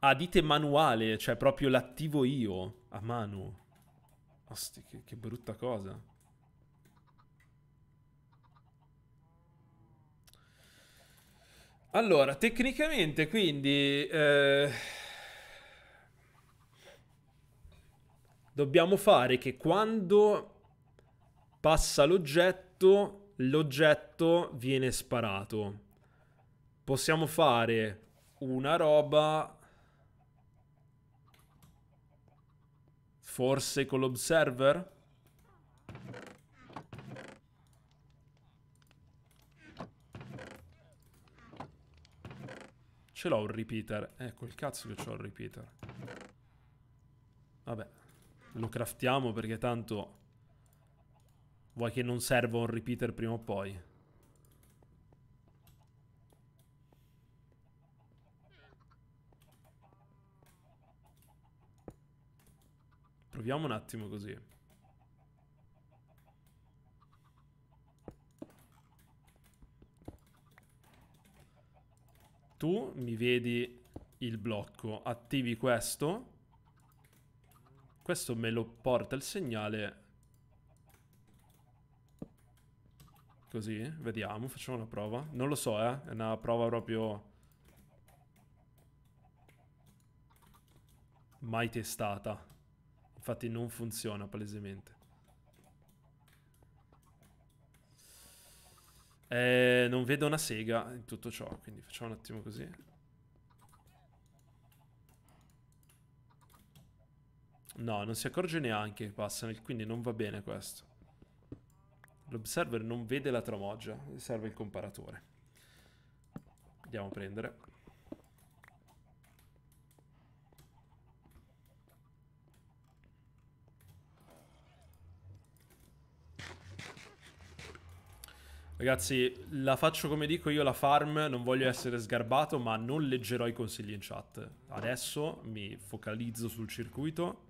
Speaker 1: Ah, dite manuale. Cioè proprio l'attivo io. A ah, mano. Osti, che, che brutta cosa. Allora, tecnicamente quindi... Eh, dobbiamo fare che quando passa l'oggetto, l'oggetto viene sparato. Possiamo fare una roba... Forse con l'observer? Ce l'ho un repeater. Ecco eh, il cazzo che ho il repeater. Vabbè. Lo craftiamo perché tanto... Vuoi che non serva un repeater prima o poi? Proviamo un attimo così. tu mi vedi il blocco, attivi questo, questo me lo porta il segnale Così, vediamo, facciamo una prova Non lo so, eh, è una prova proprio Mai testata Infatti non funziona palesemente Eh, non vedo una sega in tutto ciò, quindi facciamo un attimo così. No, non si accorge neanche che passano, quindi non va bene questo. L'observer non vede la tramoggia, serve il comparatore. Andiamo a prendere. Ragazzi, la faccio come dico io la farm, non voglio essere sgarbato, ma non leggerò i consigli in chat. Adesso mi focalizzo sul circuito.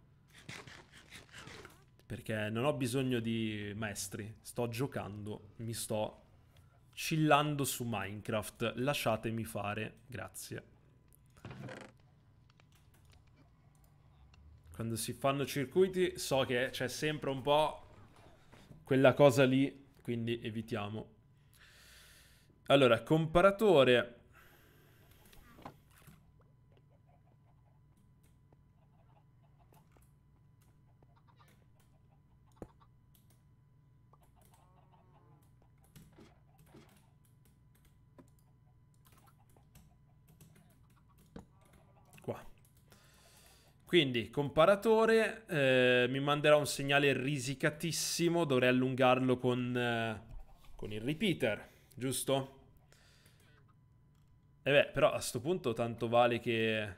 Speaker 1: Perché non ho bisogno di maestri. Sto giocando, mi sto chillando su Minecraft. Lasciatemi fare, grazie. Quando si fanno circuiti so che c'è sempre un po' quella cosa lì, quindi evitiamo. Allora, comparatore... Qua. Quindi, comparatore eh, mi manderà un segnale risicatissimo, dovrei allungarlo con, eh, con il repeater, giusto? E eh beh, però a questo punto tanto vale che...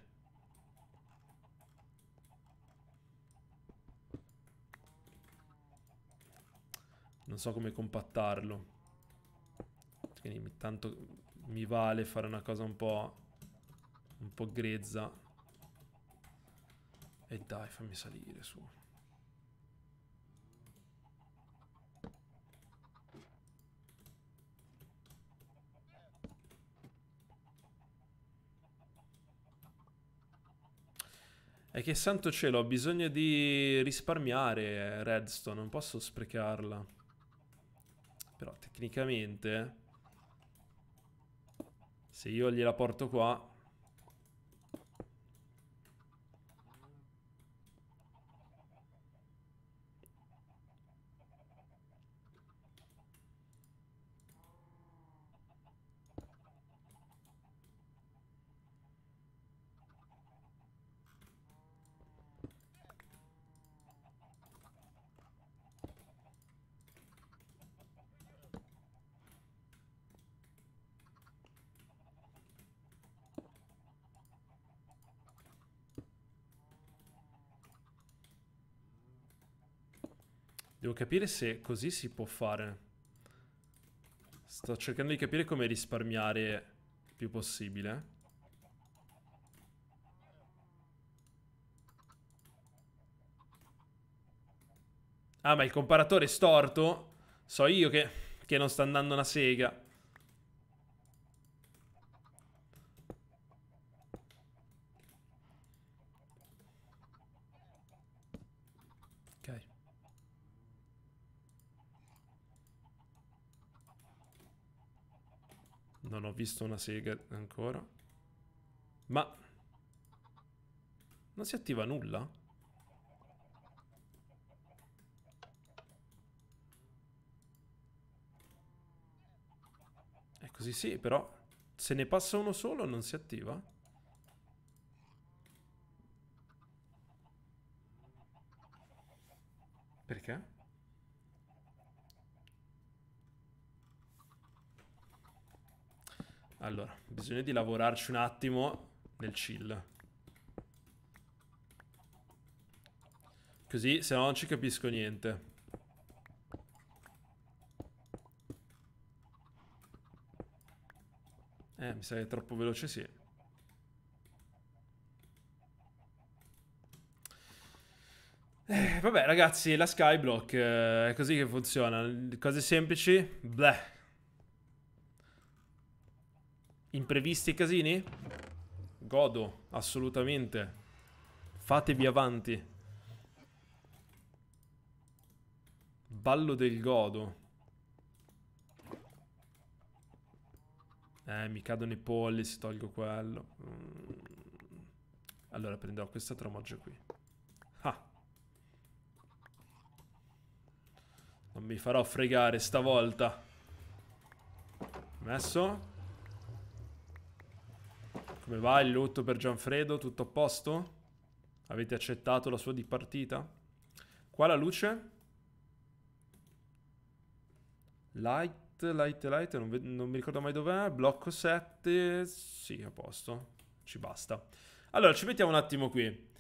Speaker 1: Non so come compattarlo. Quindi tanto mi vale fare una cosa un po'... Un po' grezza. E dai, fammi salire su. È che santo cielo, ho bisogno di risparmiare redstone, non posso sprecarla. Però tecnicamente... Se io gliela porto qua... Devo capire se così si può fare. Sto cercando di capire come risparmiare il più possibile. Ah, ma il comparatore è storto? So io che, che non sta andando una sega. visto una sega ancora. Ma... Non si attiva nulla? È così sì, però... Se ne passa uno solo non si attiva? Perché? Allora, bisogna di lavorarci un attimo nel chill. Così, se no non ci capisco niente. Eh, mi sa che è troppo veloce, sì. Eh, vabbè, ragazzi, la Skyblock eh, è così che funziona. Cose semplici, bleh. Imprevisti e casini? Godo, assolutamente. Fatevi avanti. Ballo del godo. Eh, mi cadono i polli se tolgo quello. Mm. Allora prenderò questa tramoggia qui. Ah. Non mi farò fregare stavolta. Messo. Come va il lutto per Gianfredo? Tutto a posto? Avete accettato la sua dipartita? Qua la luce? Light, light, light, non, non mi ricordo mai dov'è. Blocco 7, sì, a posto. Ci basta. Allora, ci mettiamo un attimo qui.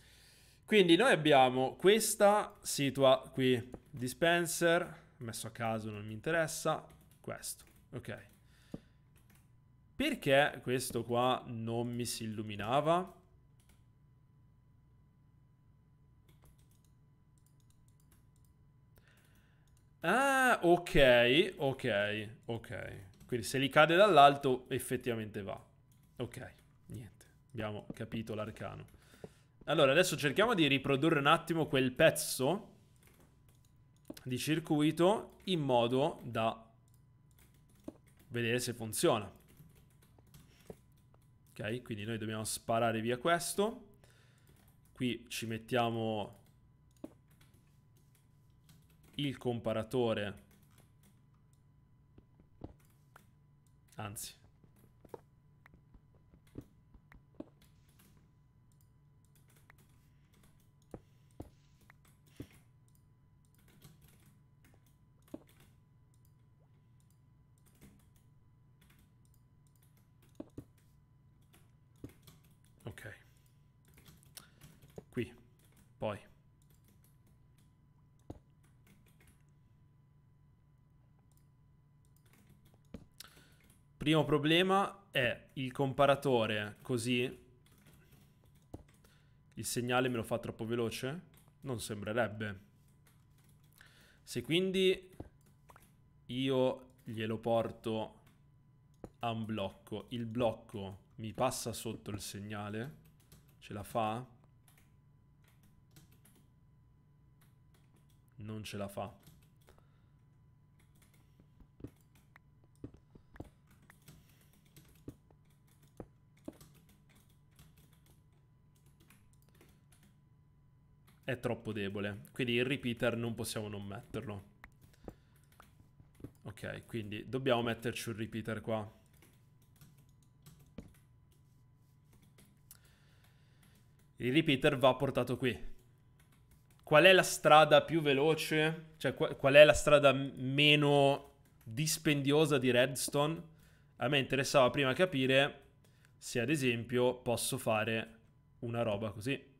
Speaker 1: Quindi noi abbiamo questa situa qui, dispenser, messo a caso non mi interessa, questo, ok. Perché questo qua non mi si illuminava? Ah, ok, ok, ok. Quindi se li cade dall'alto effettivamente va. Ok, niente. Abbiamo capito l'arcano. Allora, adesso cerchiamo di riprodurre un attimo quel pezzo di circuito in modo da vedere se funziona ok? Quindi noi dobbiamo sparare via questo. Qui ci mettiamo il comparatore, anzi Primo problema è il comparatore così. Il segnale me lo fa troppo veloce? Non sembrerebbe. Se quindi io glielo porto a un blocco, il blocco mi passa sotto il segnale, ce la fa? Non ce la fa. è troppo debole. Quindi il repeater non possiamo non metterlo. Ok, quindi dobbiamo metterci un repeater qua. Il repeater va portato qui. Qual è la strada più veloce? Cioè, qual è la strada meno dispendiosa di redstone? A me interessava prima capire se ad esempio posso fare una roba così.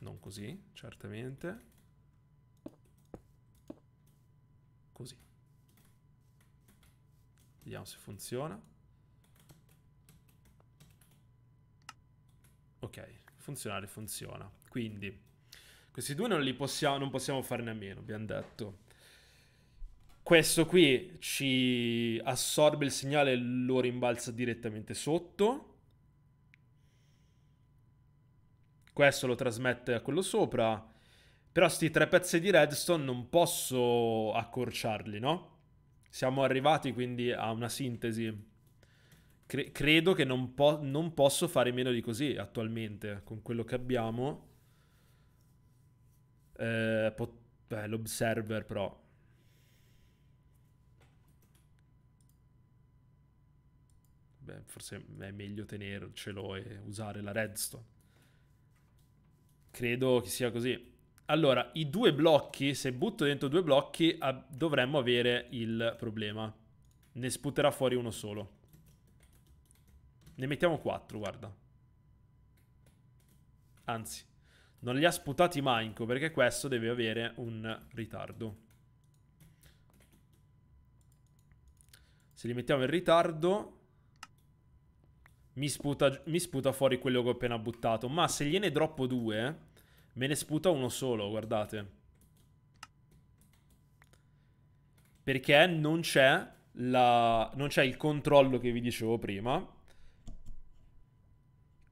Speaker 1: Non così, certamente. Così. Vediamo se funziona. Ok, funzionare funziona. Quindi, questi due non li possiamo, non possiamo farne a meno, abbiamo detto. Questo qui ci assorbe il segnale e lo rimbalza direttamente sotto. questo lo trasmette a quello sopra. Però sti tre pezzi di redstone non posso accorciarli, no? Siamo arrivati quindi a una sintesi. Cre credo che non, po non posso fare meno di così attualmente con quello che abbiamo. Eh, beh, l'observer però. Beh, forse è meglio tenercelo e usare la redstone. Credo che sia così. Allora, i due blocchi, se butto dentro due blocchi, dovremmo avere il problema. Ne sputerà fuori uno solo. Ne mettiamo quattro, guarda. Anzi, non li ha sputati Manco, perché questo deve avere un ritardo. Se li mettiamo in ritardo, mi sputa, mi sputa fuori quello che ho appena buttato. Ma se gliene droppo due, me ne sputa uno solo, guardate. Perché non c'è la... non c'è il controllo che vi dicevo prima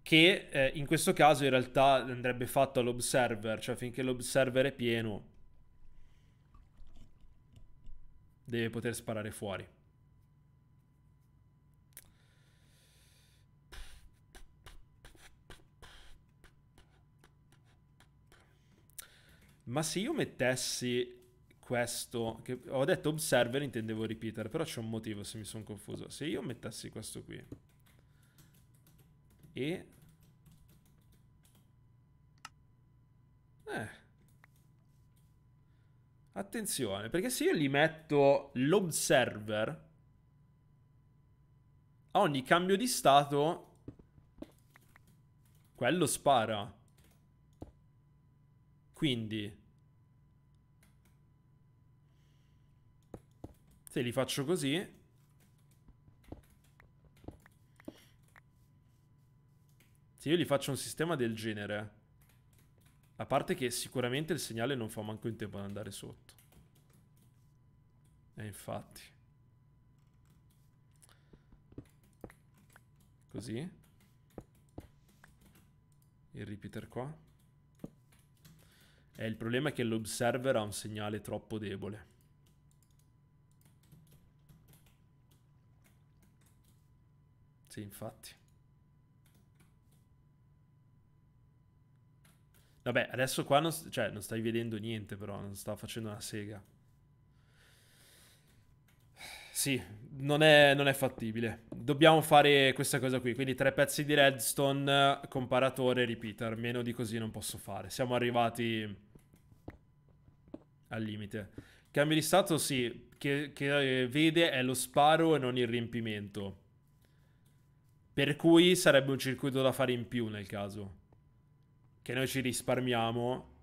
Speaker 1: che eh, in questo caso in realtà andrebbe fatto all'observer, cioè finché l'observer è pieno deve poter sparare fuori. Ma se io mettessi questo, che ho detto observer, intendevo repeater, però c'è un motivo se mi sono confuso. Se io mettessi questo qui e... Eh. Attenzione, perché se io gli metto l'observer, a ogni cambio di stato, quello spara. Quindi se li faccio così Se io gli faccio un sistema del genere A parte che sicuramente il segnale non fa manco in tempo ad andare sotto E eh, infatti Così Il repeater qua eh, il problema è che l'observer ha un segnale troppo debole. Sì, infatti. Vabbè, adesso qua non, cioè, non stai vedendo niente però, non sta facendo una sega. Sì, non è, non è, fattibile. Dobbiamo fare questa cosa qui, quindi tre pezzi di redstone, comparatore, repeater, meno di così non posso fare. Siamo arrivati al limite. Cambio di stato sì, che, che eh, vede è lo sparo e non il riempimento. Per cui sarebbe un circuito da fare in più nel caso. Che noi ci risparmiamo.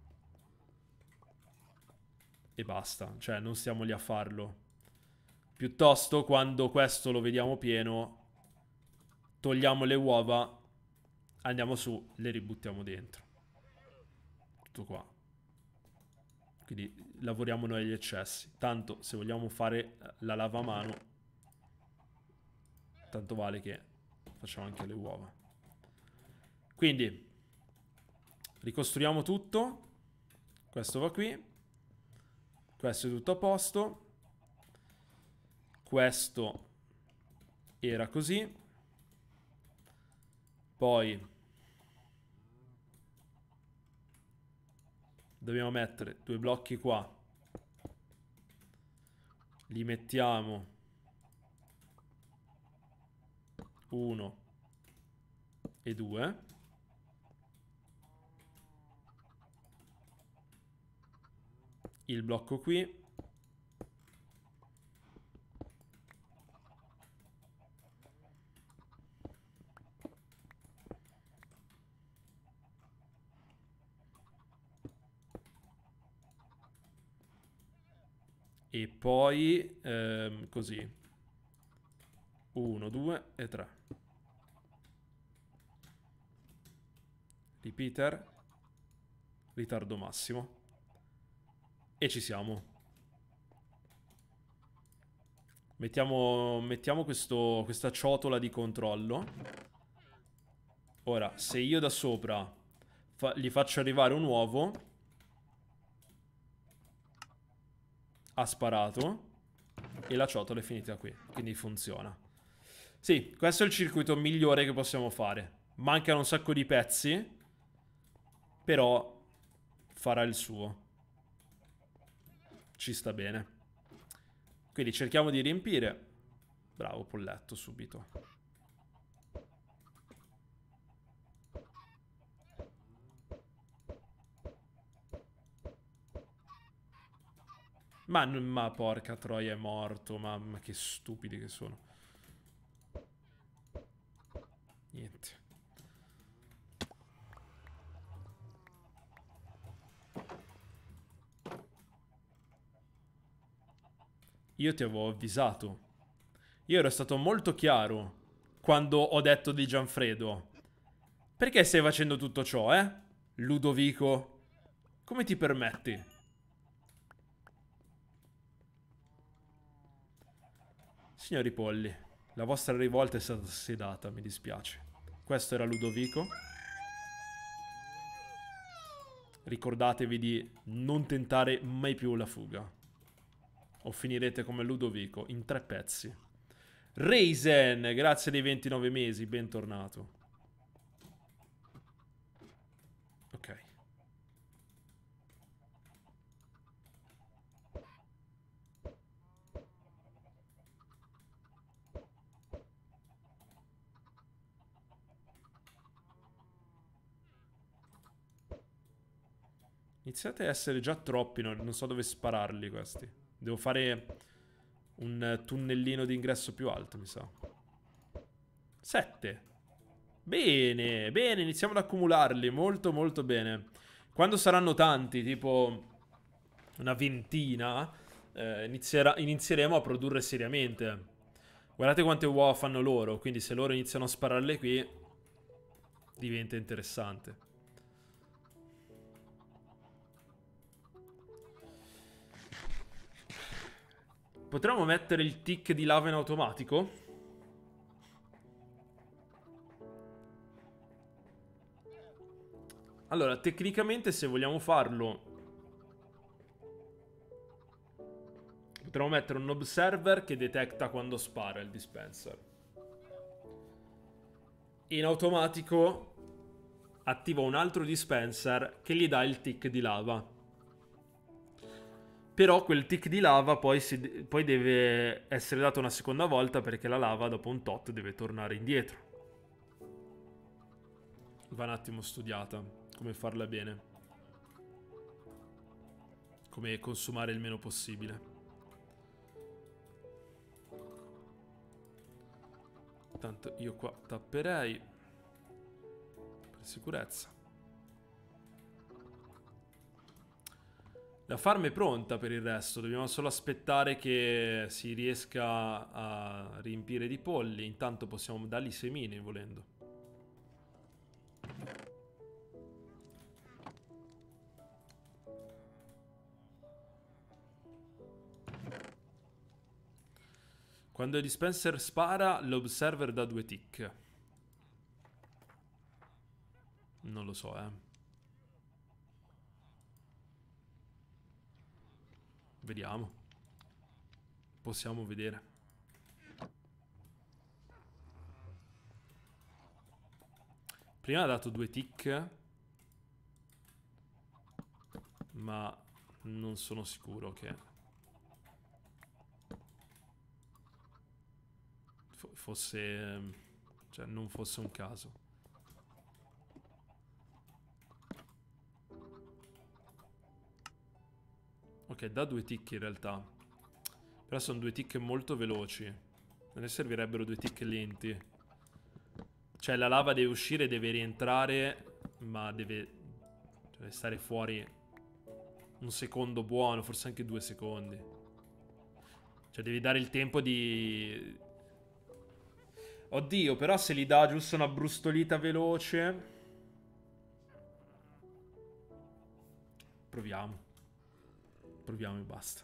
Speaker 1: E basta, cioè non stiamo lì a farlo. Piuttosto quando questo lo vediamo pieno, togliamo le uova, andiamo su, le ributtiamo dentro. Tutto qua. Quindi lavoriamo noi agli eccessi. Tanto se vogliamo fare la lavamano, tanto vale che facciamo anche le uova. Quindi, ricostruiamo tutto. Questo va qui. Questo è tutto a posto. Questo era così. Poi dobbiamo mettere due blocchi qua li mettiamo uno e due il blocco qui E poi ehm, così. 1, 2 e 3. Repeater. Ritardo massimo. E ci siamo. Mettiamo, mettiamo questo, questa ciotola di controllo. Ora, se io da sopra fa, gli faccio arrivare un uovo... ha sparato e la ciotola è finita qui, quindi funziona. Sì, questo è il circuito migliore che possiamo fare. Mancano un sacco di pezzi, però farà il suo. Ci sta bene. Quindi cerchiamo di riempire. Bravo, polletto, subito. Ma, ma porca troia è morto, mamma che stupidi che sono. Niente. Io ti avevo avvisato. Io ero stato molto chiaro quando ho detto di Gianfredo. Perché stai facendo tutto ciò, eh? Ludovico, come ti permetti? Signori polli, la vostra rivolta è stata sedata, mi dispiace. Questo era Ludovico. Ricordatevi di non tentare mai più la fuga. O finirete come Ludovico, in tre pezzi. Reisen, grazie dei 29 mesi, bentornato. Iniziate a essere già troppi, no? non so dove spararli questi. Devo fare un tunnellino di ingresso più alto, mi sa. Sette. Bene, bene, iniziamo ad accumularli, molto molto bene. Quando saranno tanti, tipo una ventina, eh, inizierà, inizieremo a produrre seriamente. Guardate quante uova fanno loro, quindi se loro iniziano a spararle qui, diventa interessante. Potremmo mettere il tick di lava in automatico? Allora, tecnicamente se vogliamo farlo... Potremmo mettere un observer che detecta quando spara il dispenser. In automatico attiva un altro dispenser che gli dà il tick di lava. Però quel tick di lava poi, si, poi deve essere dato una seconda volta perché la lava dopo un tot deve tornare indietro. Va un attimo studiata come farla bene. Come consumare il meno possibile. Tanto io qua tapperei. Per sicurezza. La farm è pronta per il resto, dobbiamo solo aspettare che si riesca a riempire di polli, intanto possiamo dargli semine volendo. Quando il dispenser spara, l'observer dà due tick. Non lo so, eh. Vediamo. Possiamo vedere. Prima ha dato due tick. Ma non sono sicuro che... Fosse... Cioè, non fosse un caso. Ok, da due tick in realtà. Però sono due tick molto veloci. Me ne servirebbero due tick lenti. Cioè la lava deve uscire, deve rientrare, ma deve, deve cioè, stare fuori un secondo buono, forse anche due secondi. Cioè devi dare il tempo di... Oddio, però se gli dà giusto una brustolita veloce... Proviamo. Proviamo e basta.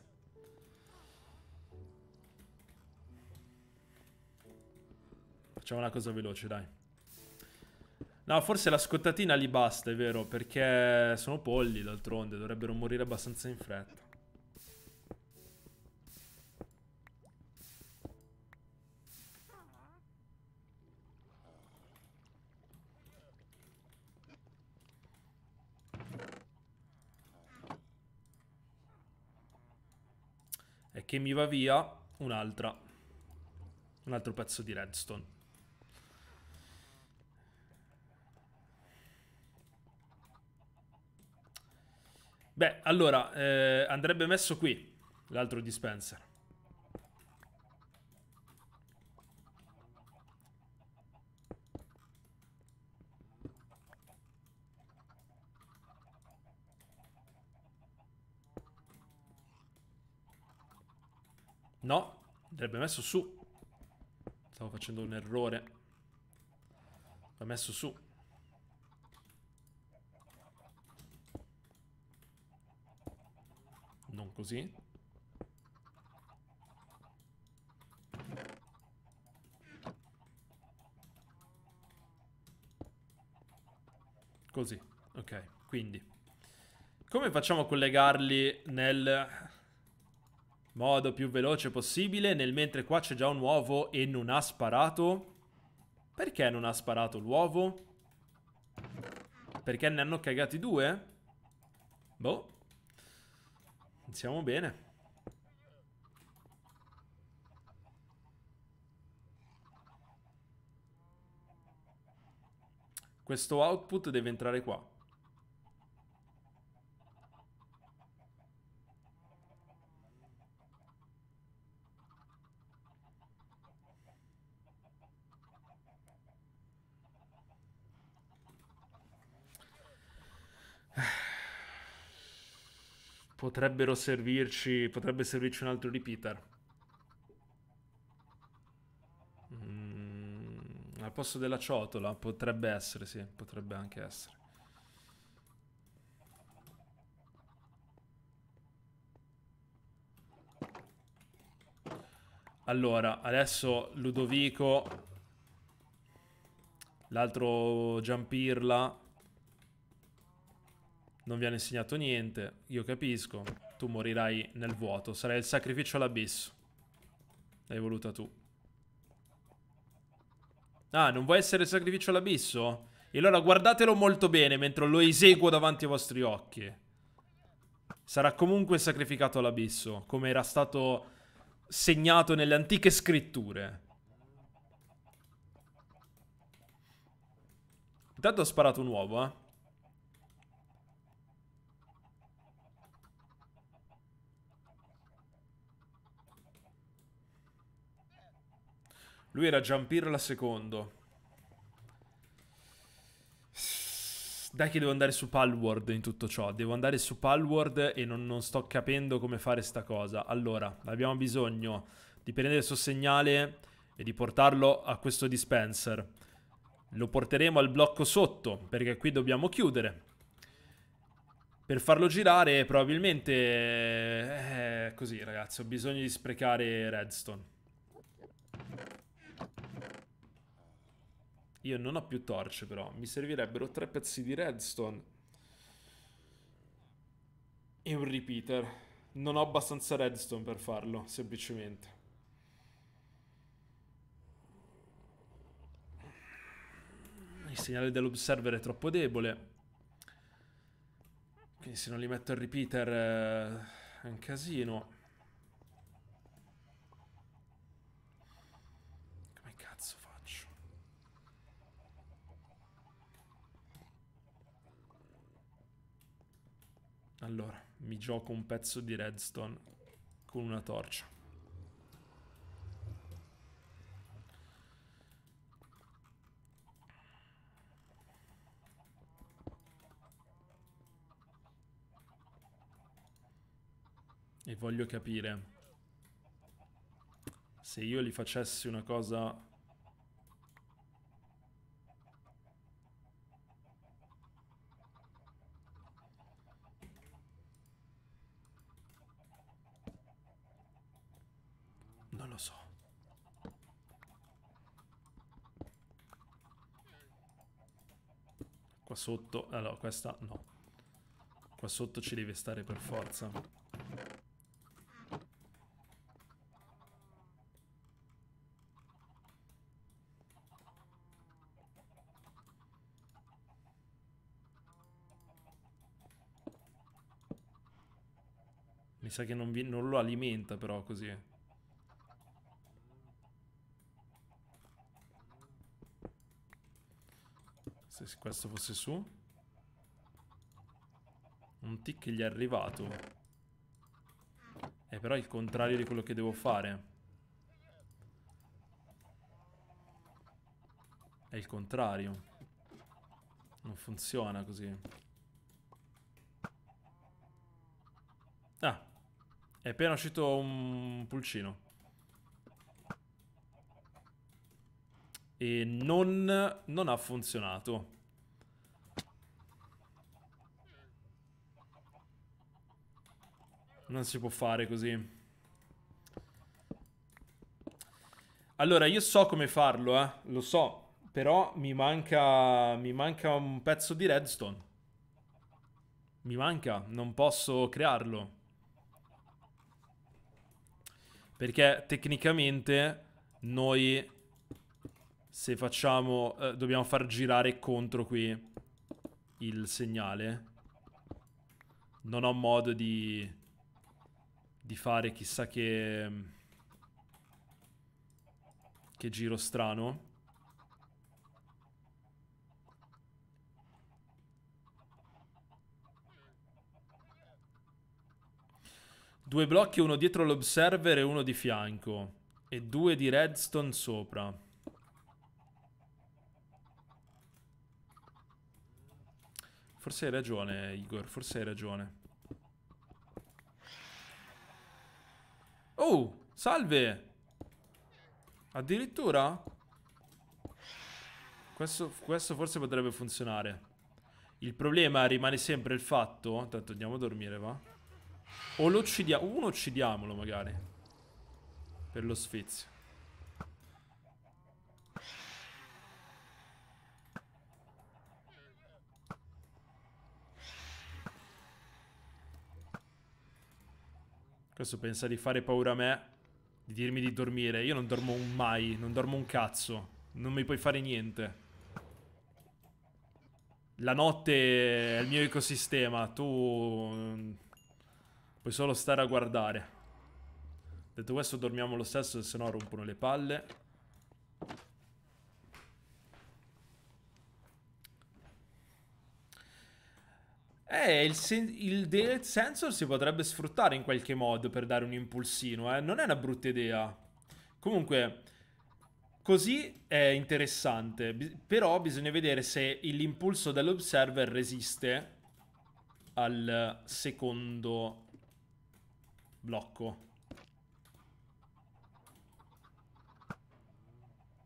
Speaker 1: Facciamo una cosa veloce, dai. No, forse la scottatina li basta, è vero, perché sono polli d'altronde, dovrebbero morire abbastanza in fretta. che mi va via un'altra. Un altro pezzo di redstone. Beh, allora, eh, andrebbe messo qui l'altro dispenser. No, andrebbe messo su. Stavo facendo un errore. Va messo su. Non così. Così, ok, quindi. Come facciamo a collegarli nel modo più veloce possibile, nel mentre qua c'è già un uovo e non ha sparato. Perché non ha sparato l'uovo? Perché ne hanno cagati due? Boh. Siamo bene. Questo output deve entrare qua. Potrebbero servirci. Potrebbe servirci un altro repeater. Mm, al posto della ciotola. Potrebbe essere, sì. Potrebbe anche essere. Allora, adesso Ludovico, l'altro Giampirla non vi hanno insegnato niente, io capisco, tu morirai nel vuoto, sarai il sacrificio all'abisso. L'hai voluta tu. Ah, non vuoi essere il sacrificio all'abisso? E allora guardatelo molto bene mentre lo eseguo davanti ai vostri occhi. Sarà comunque sacrificato all'abisso, come era stato segnato nelle antiche scritture. Intanto ho sparato un uovo, eh. Lui era la secondo. Dai che devo andare su Palward in tutto ciò. Devo andare su Palward e non, non sto capendo come fare sta cosa. Allora, abbiamo bisogno di prendere il suo segnale e di portarlo a questo dispenser. Lo porteremo al blocco sotto, perché qui dobbiamo chiudere. Per farlo girare probabilmente... È eh, così ragazzi, ho bisogno di sprecare redstone. Io non ho più torce però, mi servirebbero tre pezzi di redstone e un repeater. Non ho abbastanza redstone per farlo, semplicemente. Il segnale dell'observer è troppo debole. Quindi se non li metto il repeater eh, è un casino. Allora, mi gioco un pezzo di redstone con una torcia. E voglio capire se io li facessi una cosa Qua sotto, allora questa no. Qua sotto ci deve stare per forza. Mi sa che non, vi, non lo alimenta però così. Se questo fosse su. Un tick gli è arrivato. Eh, è però il contrario di quello che devo fare. È il contrario. Non funziona così. Ah. È appena uscito un pulcino. e non, non ha funzionato. Non si può fare così. Allora, io so come farlo, eh. Lo so. Però mi manca... Mi manca un pezzo di redstone. Mi manca. Non posso crearlo. Perché tecnicamente noi se facciamo... Eh, dobbiamo far girare contro qui il segnale. Non ho modo di... di fare chissà che... che giro strano. Due blocchi, uno dietro l'observer e uno di fianco. E due di redstone sopra. Forse hai ragione, Igor, forse hai ragione. Oh, salve! Addirittura? Questo, questo forse potrebbe funzionare. Il problema rimane sempre il fatto... Tanto andiamo a dormire, va? O lo uccidiamo... Uno uccidiamolo, magari. Per lo sfizio. Questo pensa di fare paura a me, di dirmi di dormire. Io non dormo mai, non dormo un cazzo. Non mi puoi fare niente. La notte è il mio ecosistema, tu mm, puoi solo stare a guardare. Detto questo dormiamo lo stesso, se no rompono le palle. Eh, il, sen- il delete sensor si potrebbe sfruttare in qualche modo per dare un impulsino, eh. Non è una brutta idea. Comunque, così è interessante. Bi- però bisogna vedere se l'impulso dell'observer resiste al secondo blocco.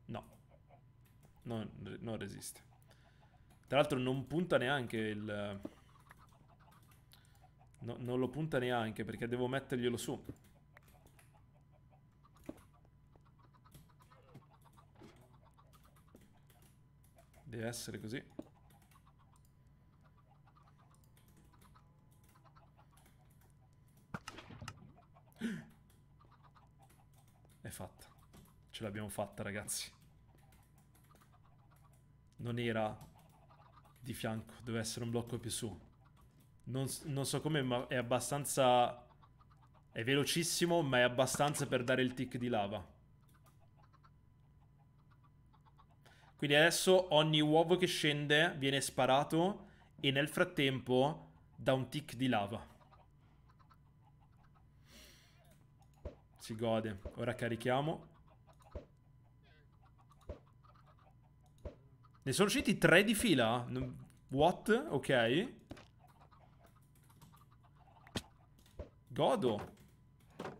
Speaker 1: No, non, non resiste. Tra l'altro non punta neanche il... No, non lo punta neanche perché devo metterglielo su. Deve essere così. È fatta. Ce l'abbiamo fatta, ragazzi. Non era di fianco, deve essere un blocco più su non, non so come, ma è abbastanza... È velocissimo, ma è abbastanza per dare il tick di lava. Quindi adesso ogni uovo che scende viene sparato e nel frattempo dà un tick di lava. Si gode. Ora carichiamo. Ne sono usciti tre di fila. What? Ok. Godo.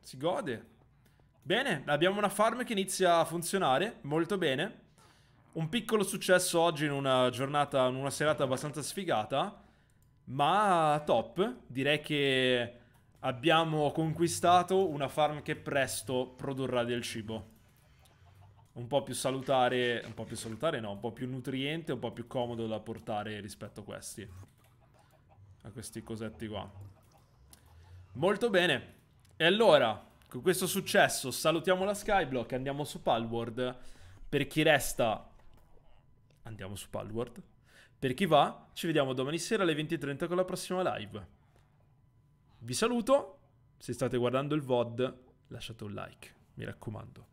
Speaker 1: Si gode. Bene, abbiamo una farm che inizia a funzionare, molto bene. Un piccolo successo oggi in una giornata, in una serata abbastanza sfigata, ma top. Direi che abbiamo conquistato una farm che presto produrrà del cibo. Un po' più salutare, un po' più salutare no, un po' più nutriente, un po' più comodo da portare rispetto a questi. A questi cosetti qua. Molto bene. E allora, con questo successo, salutiamo la Skyblock, andiamo su Palward. Per chi resta, andiamo su Palward. Per chi va, ci vediamo domani sera alle 20.30 con la prossima live. Vi saluto. Se state guardando il VOD, lasciate un like, mi raccomando.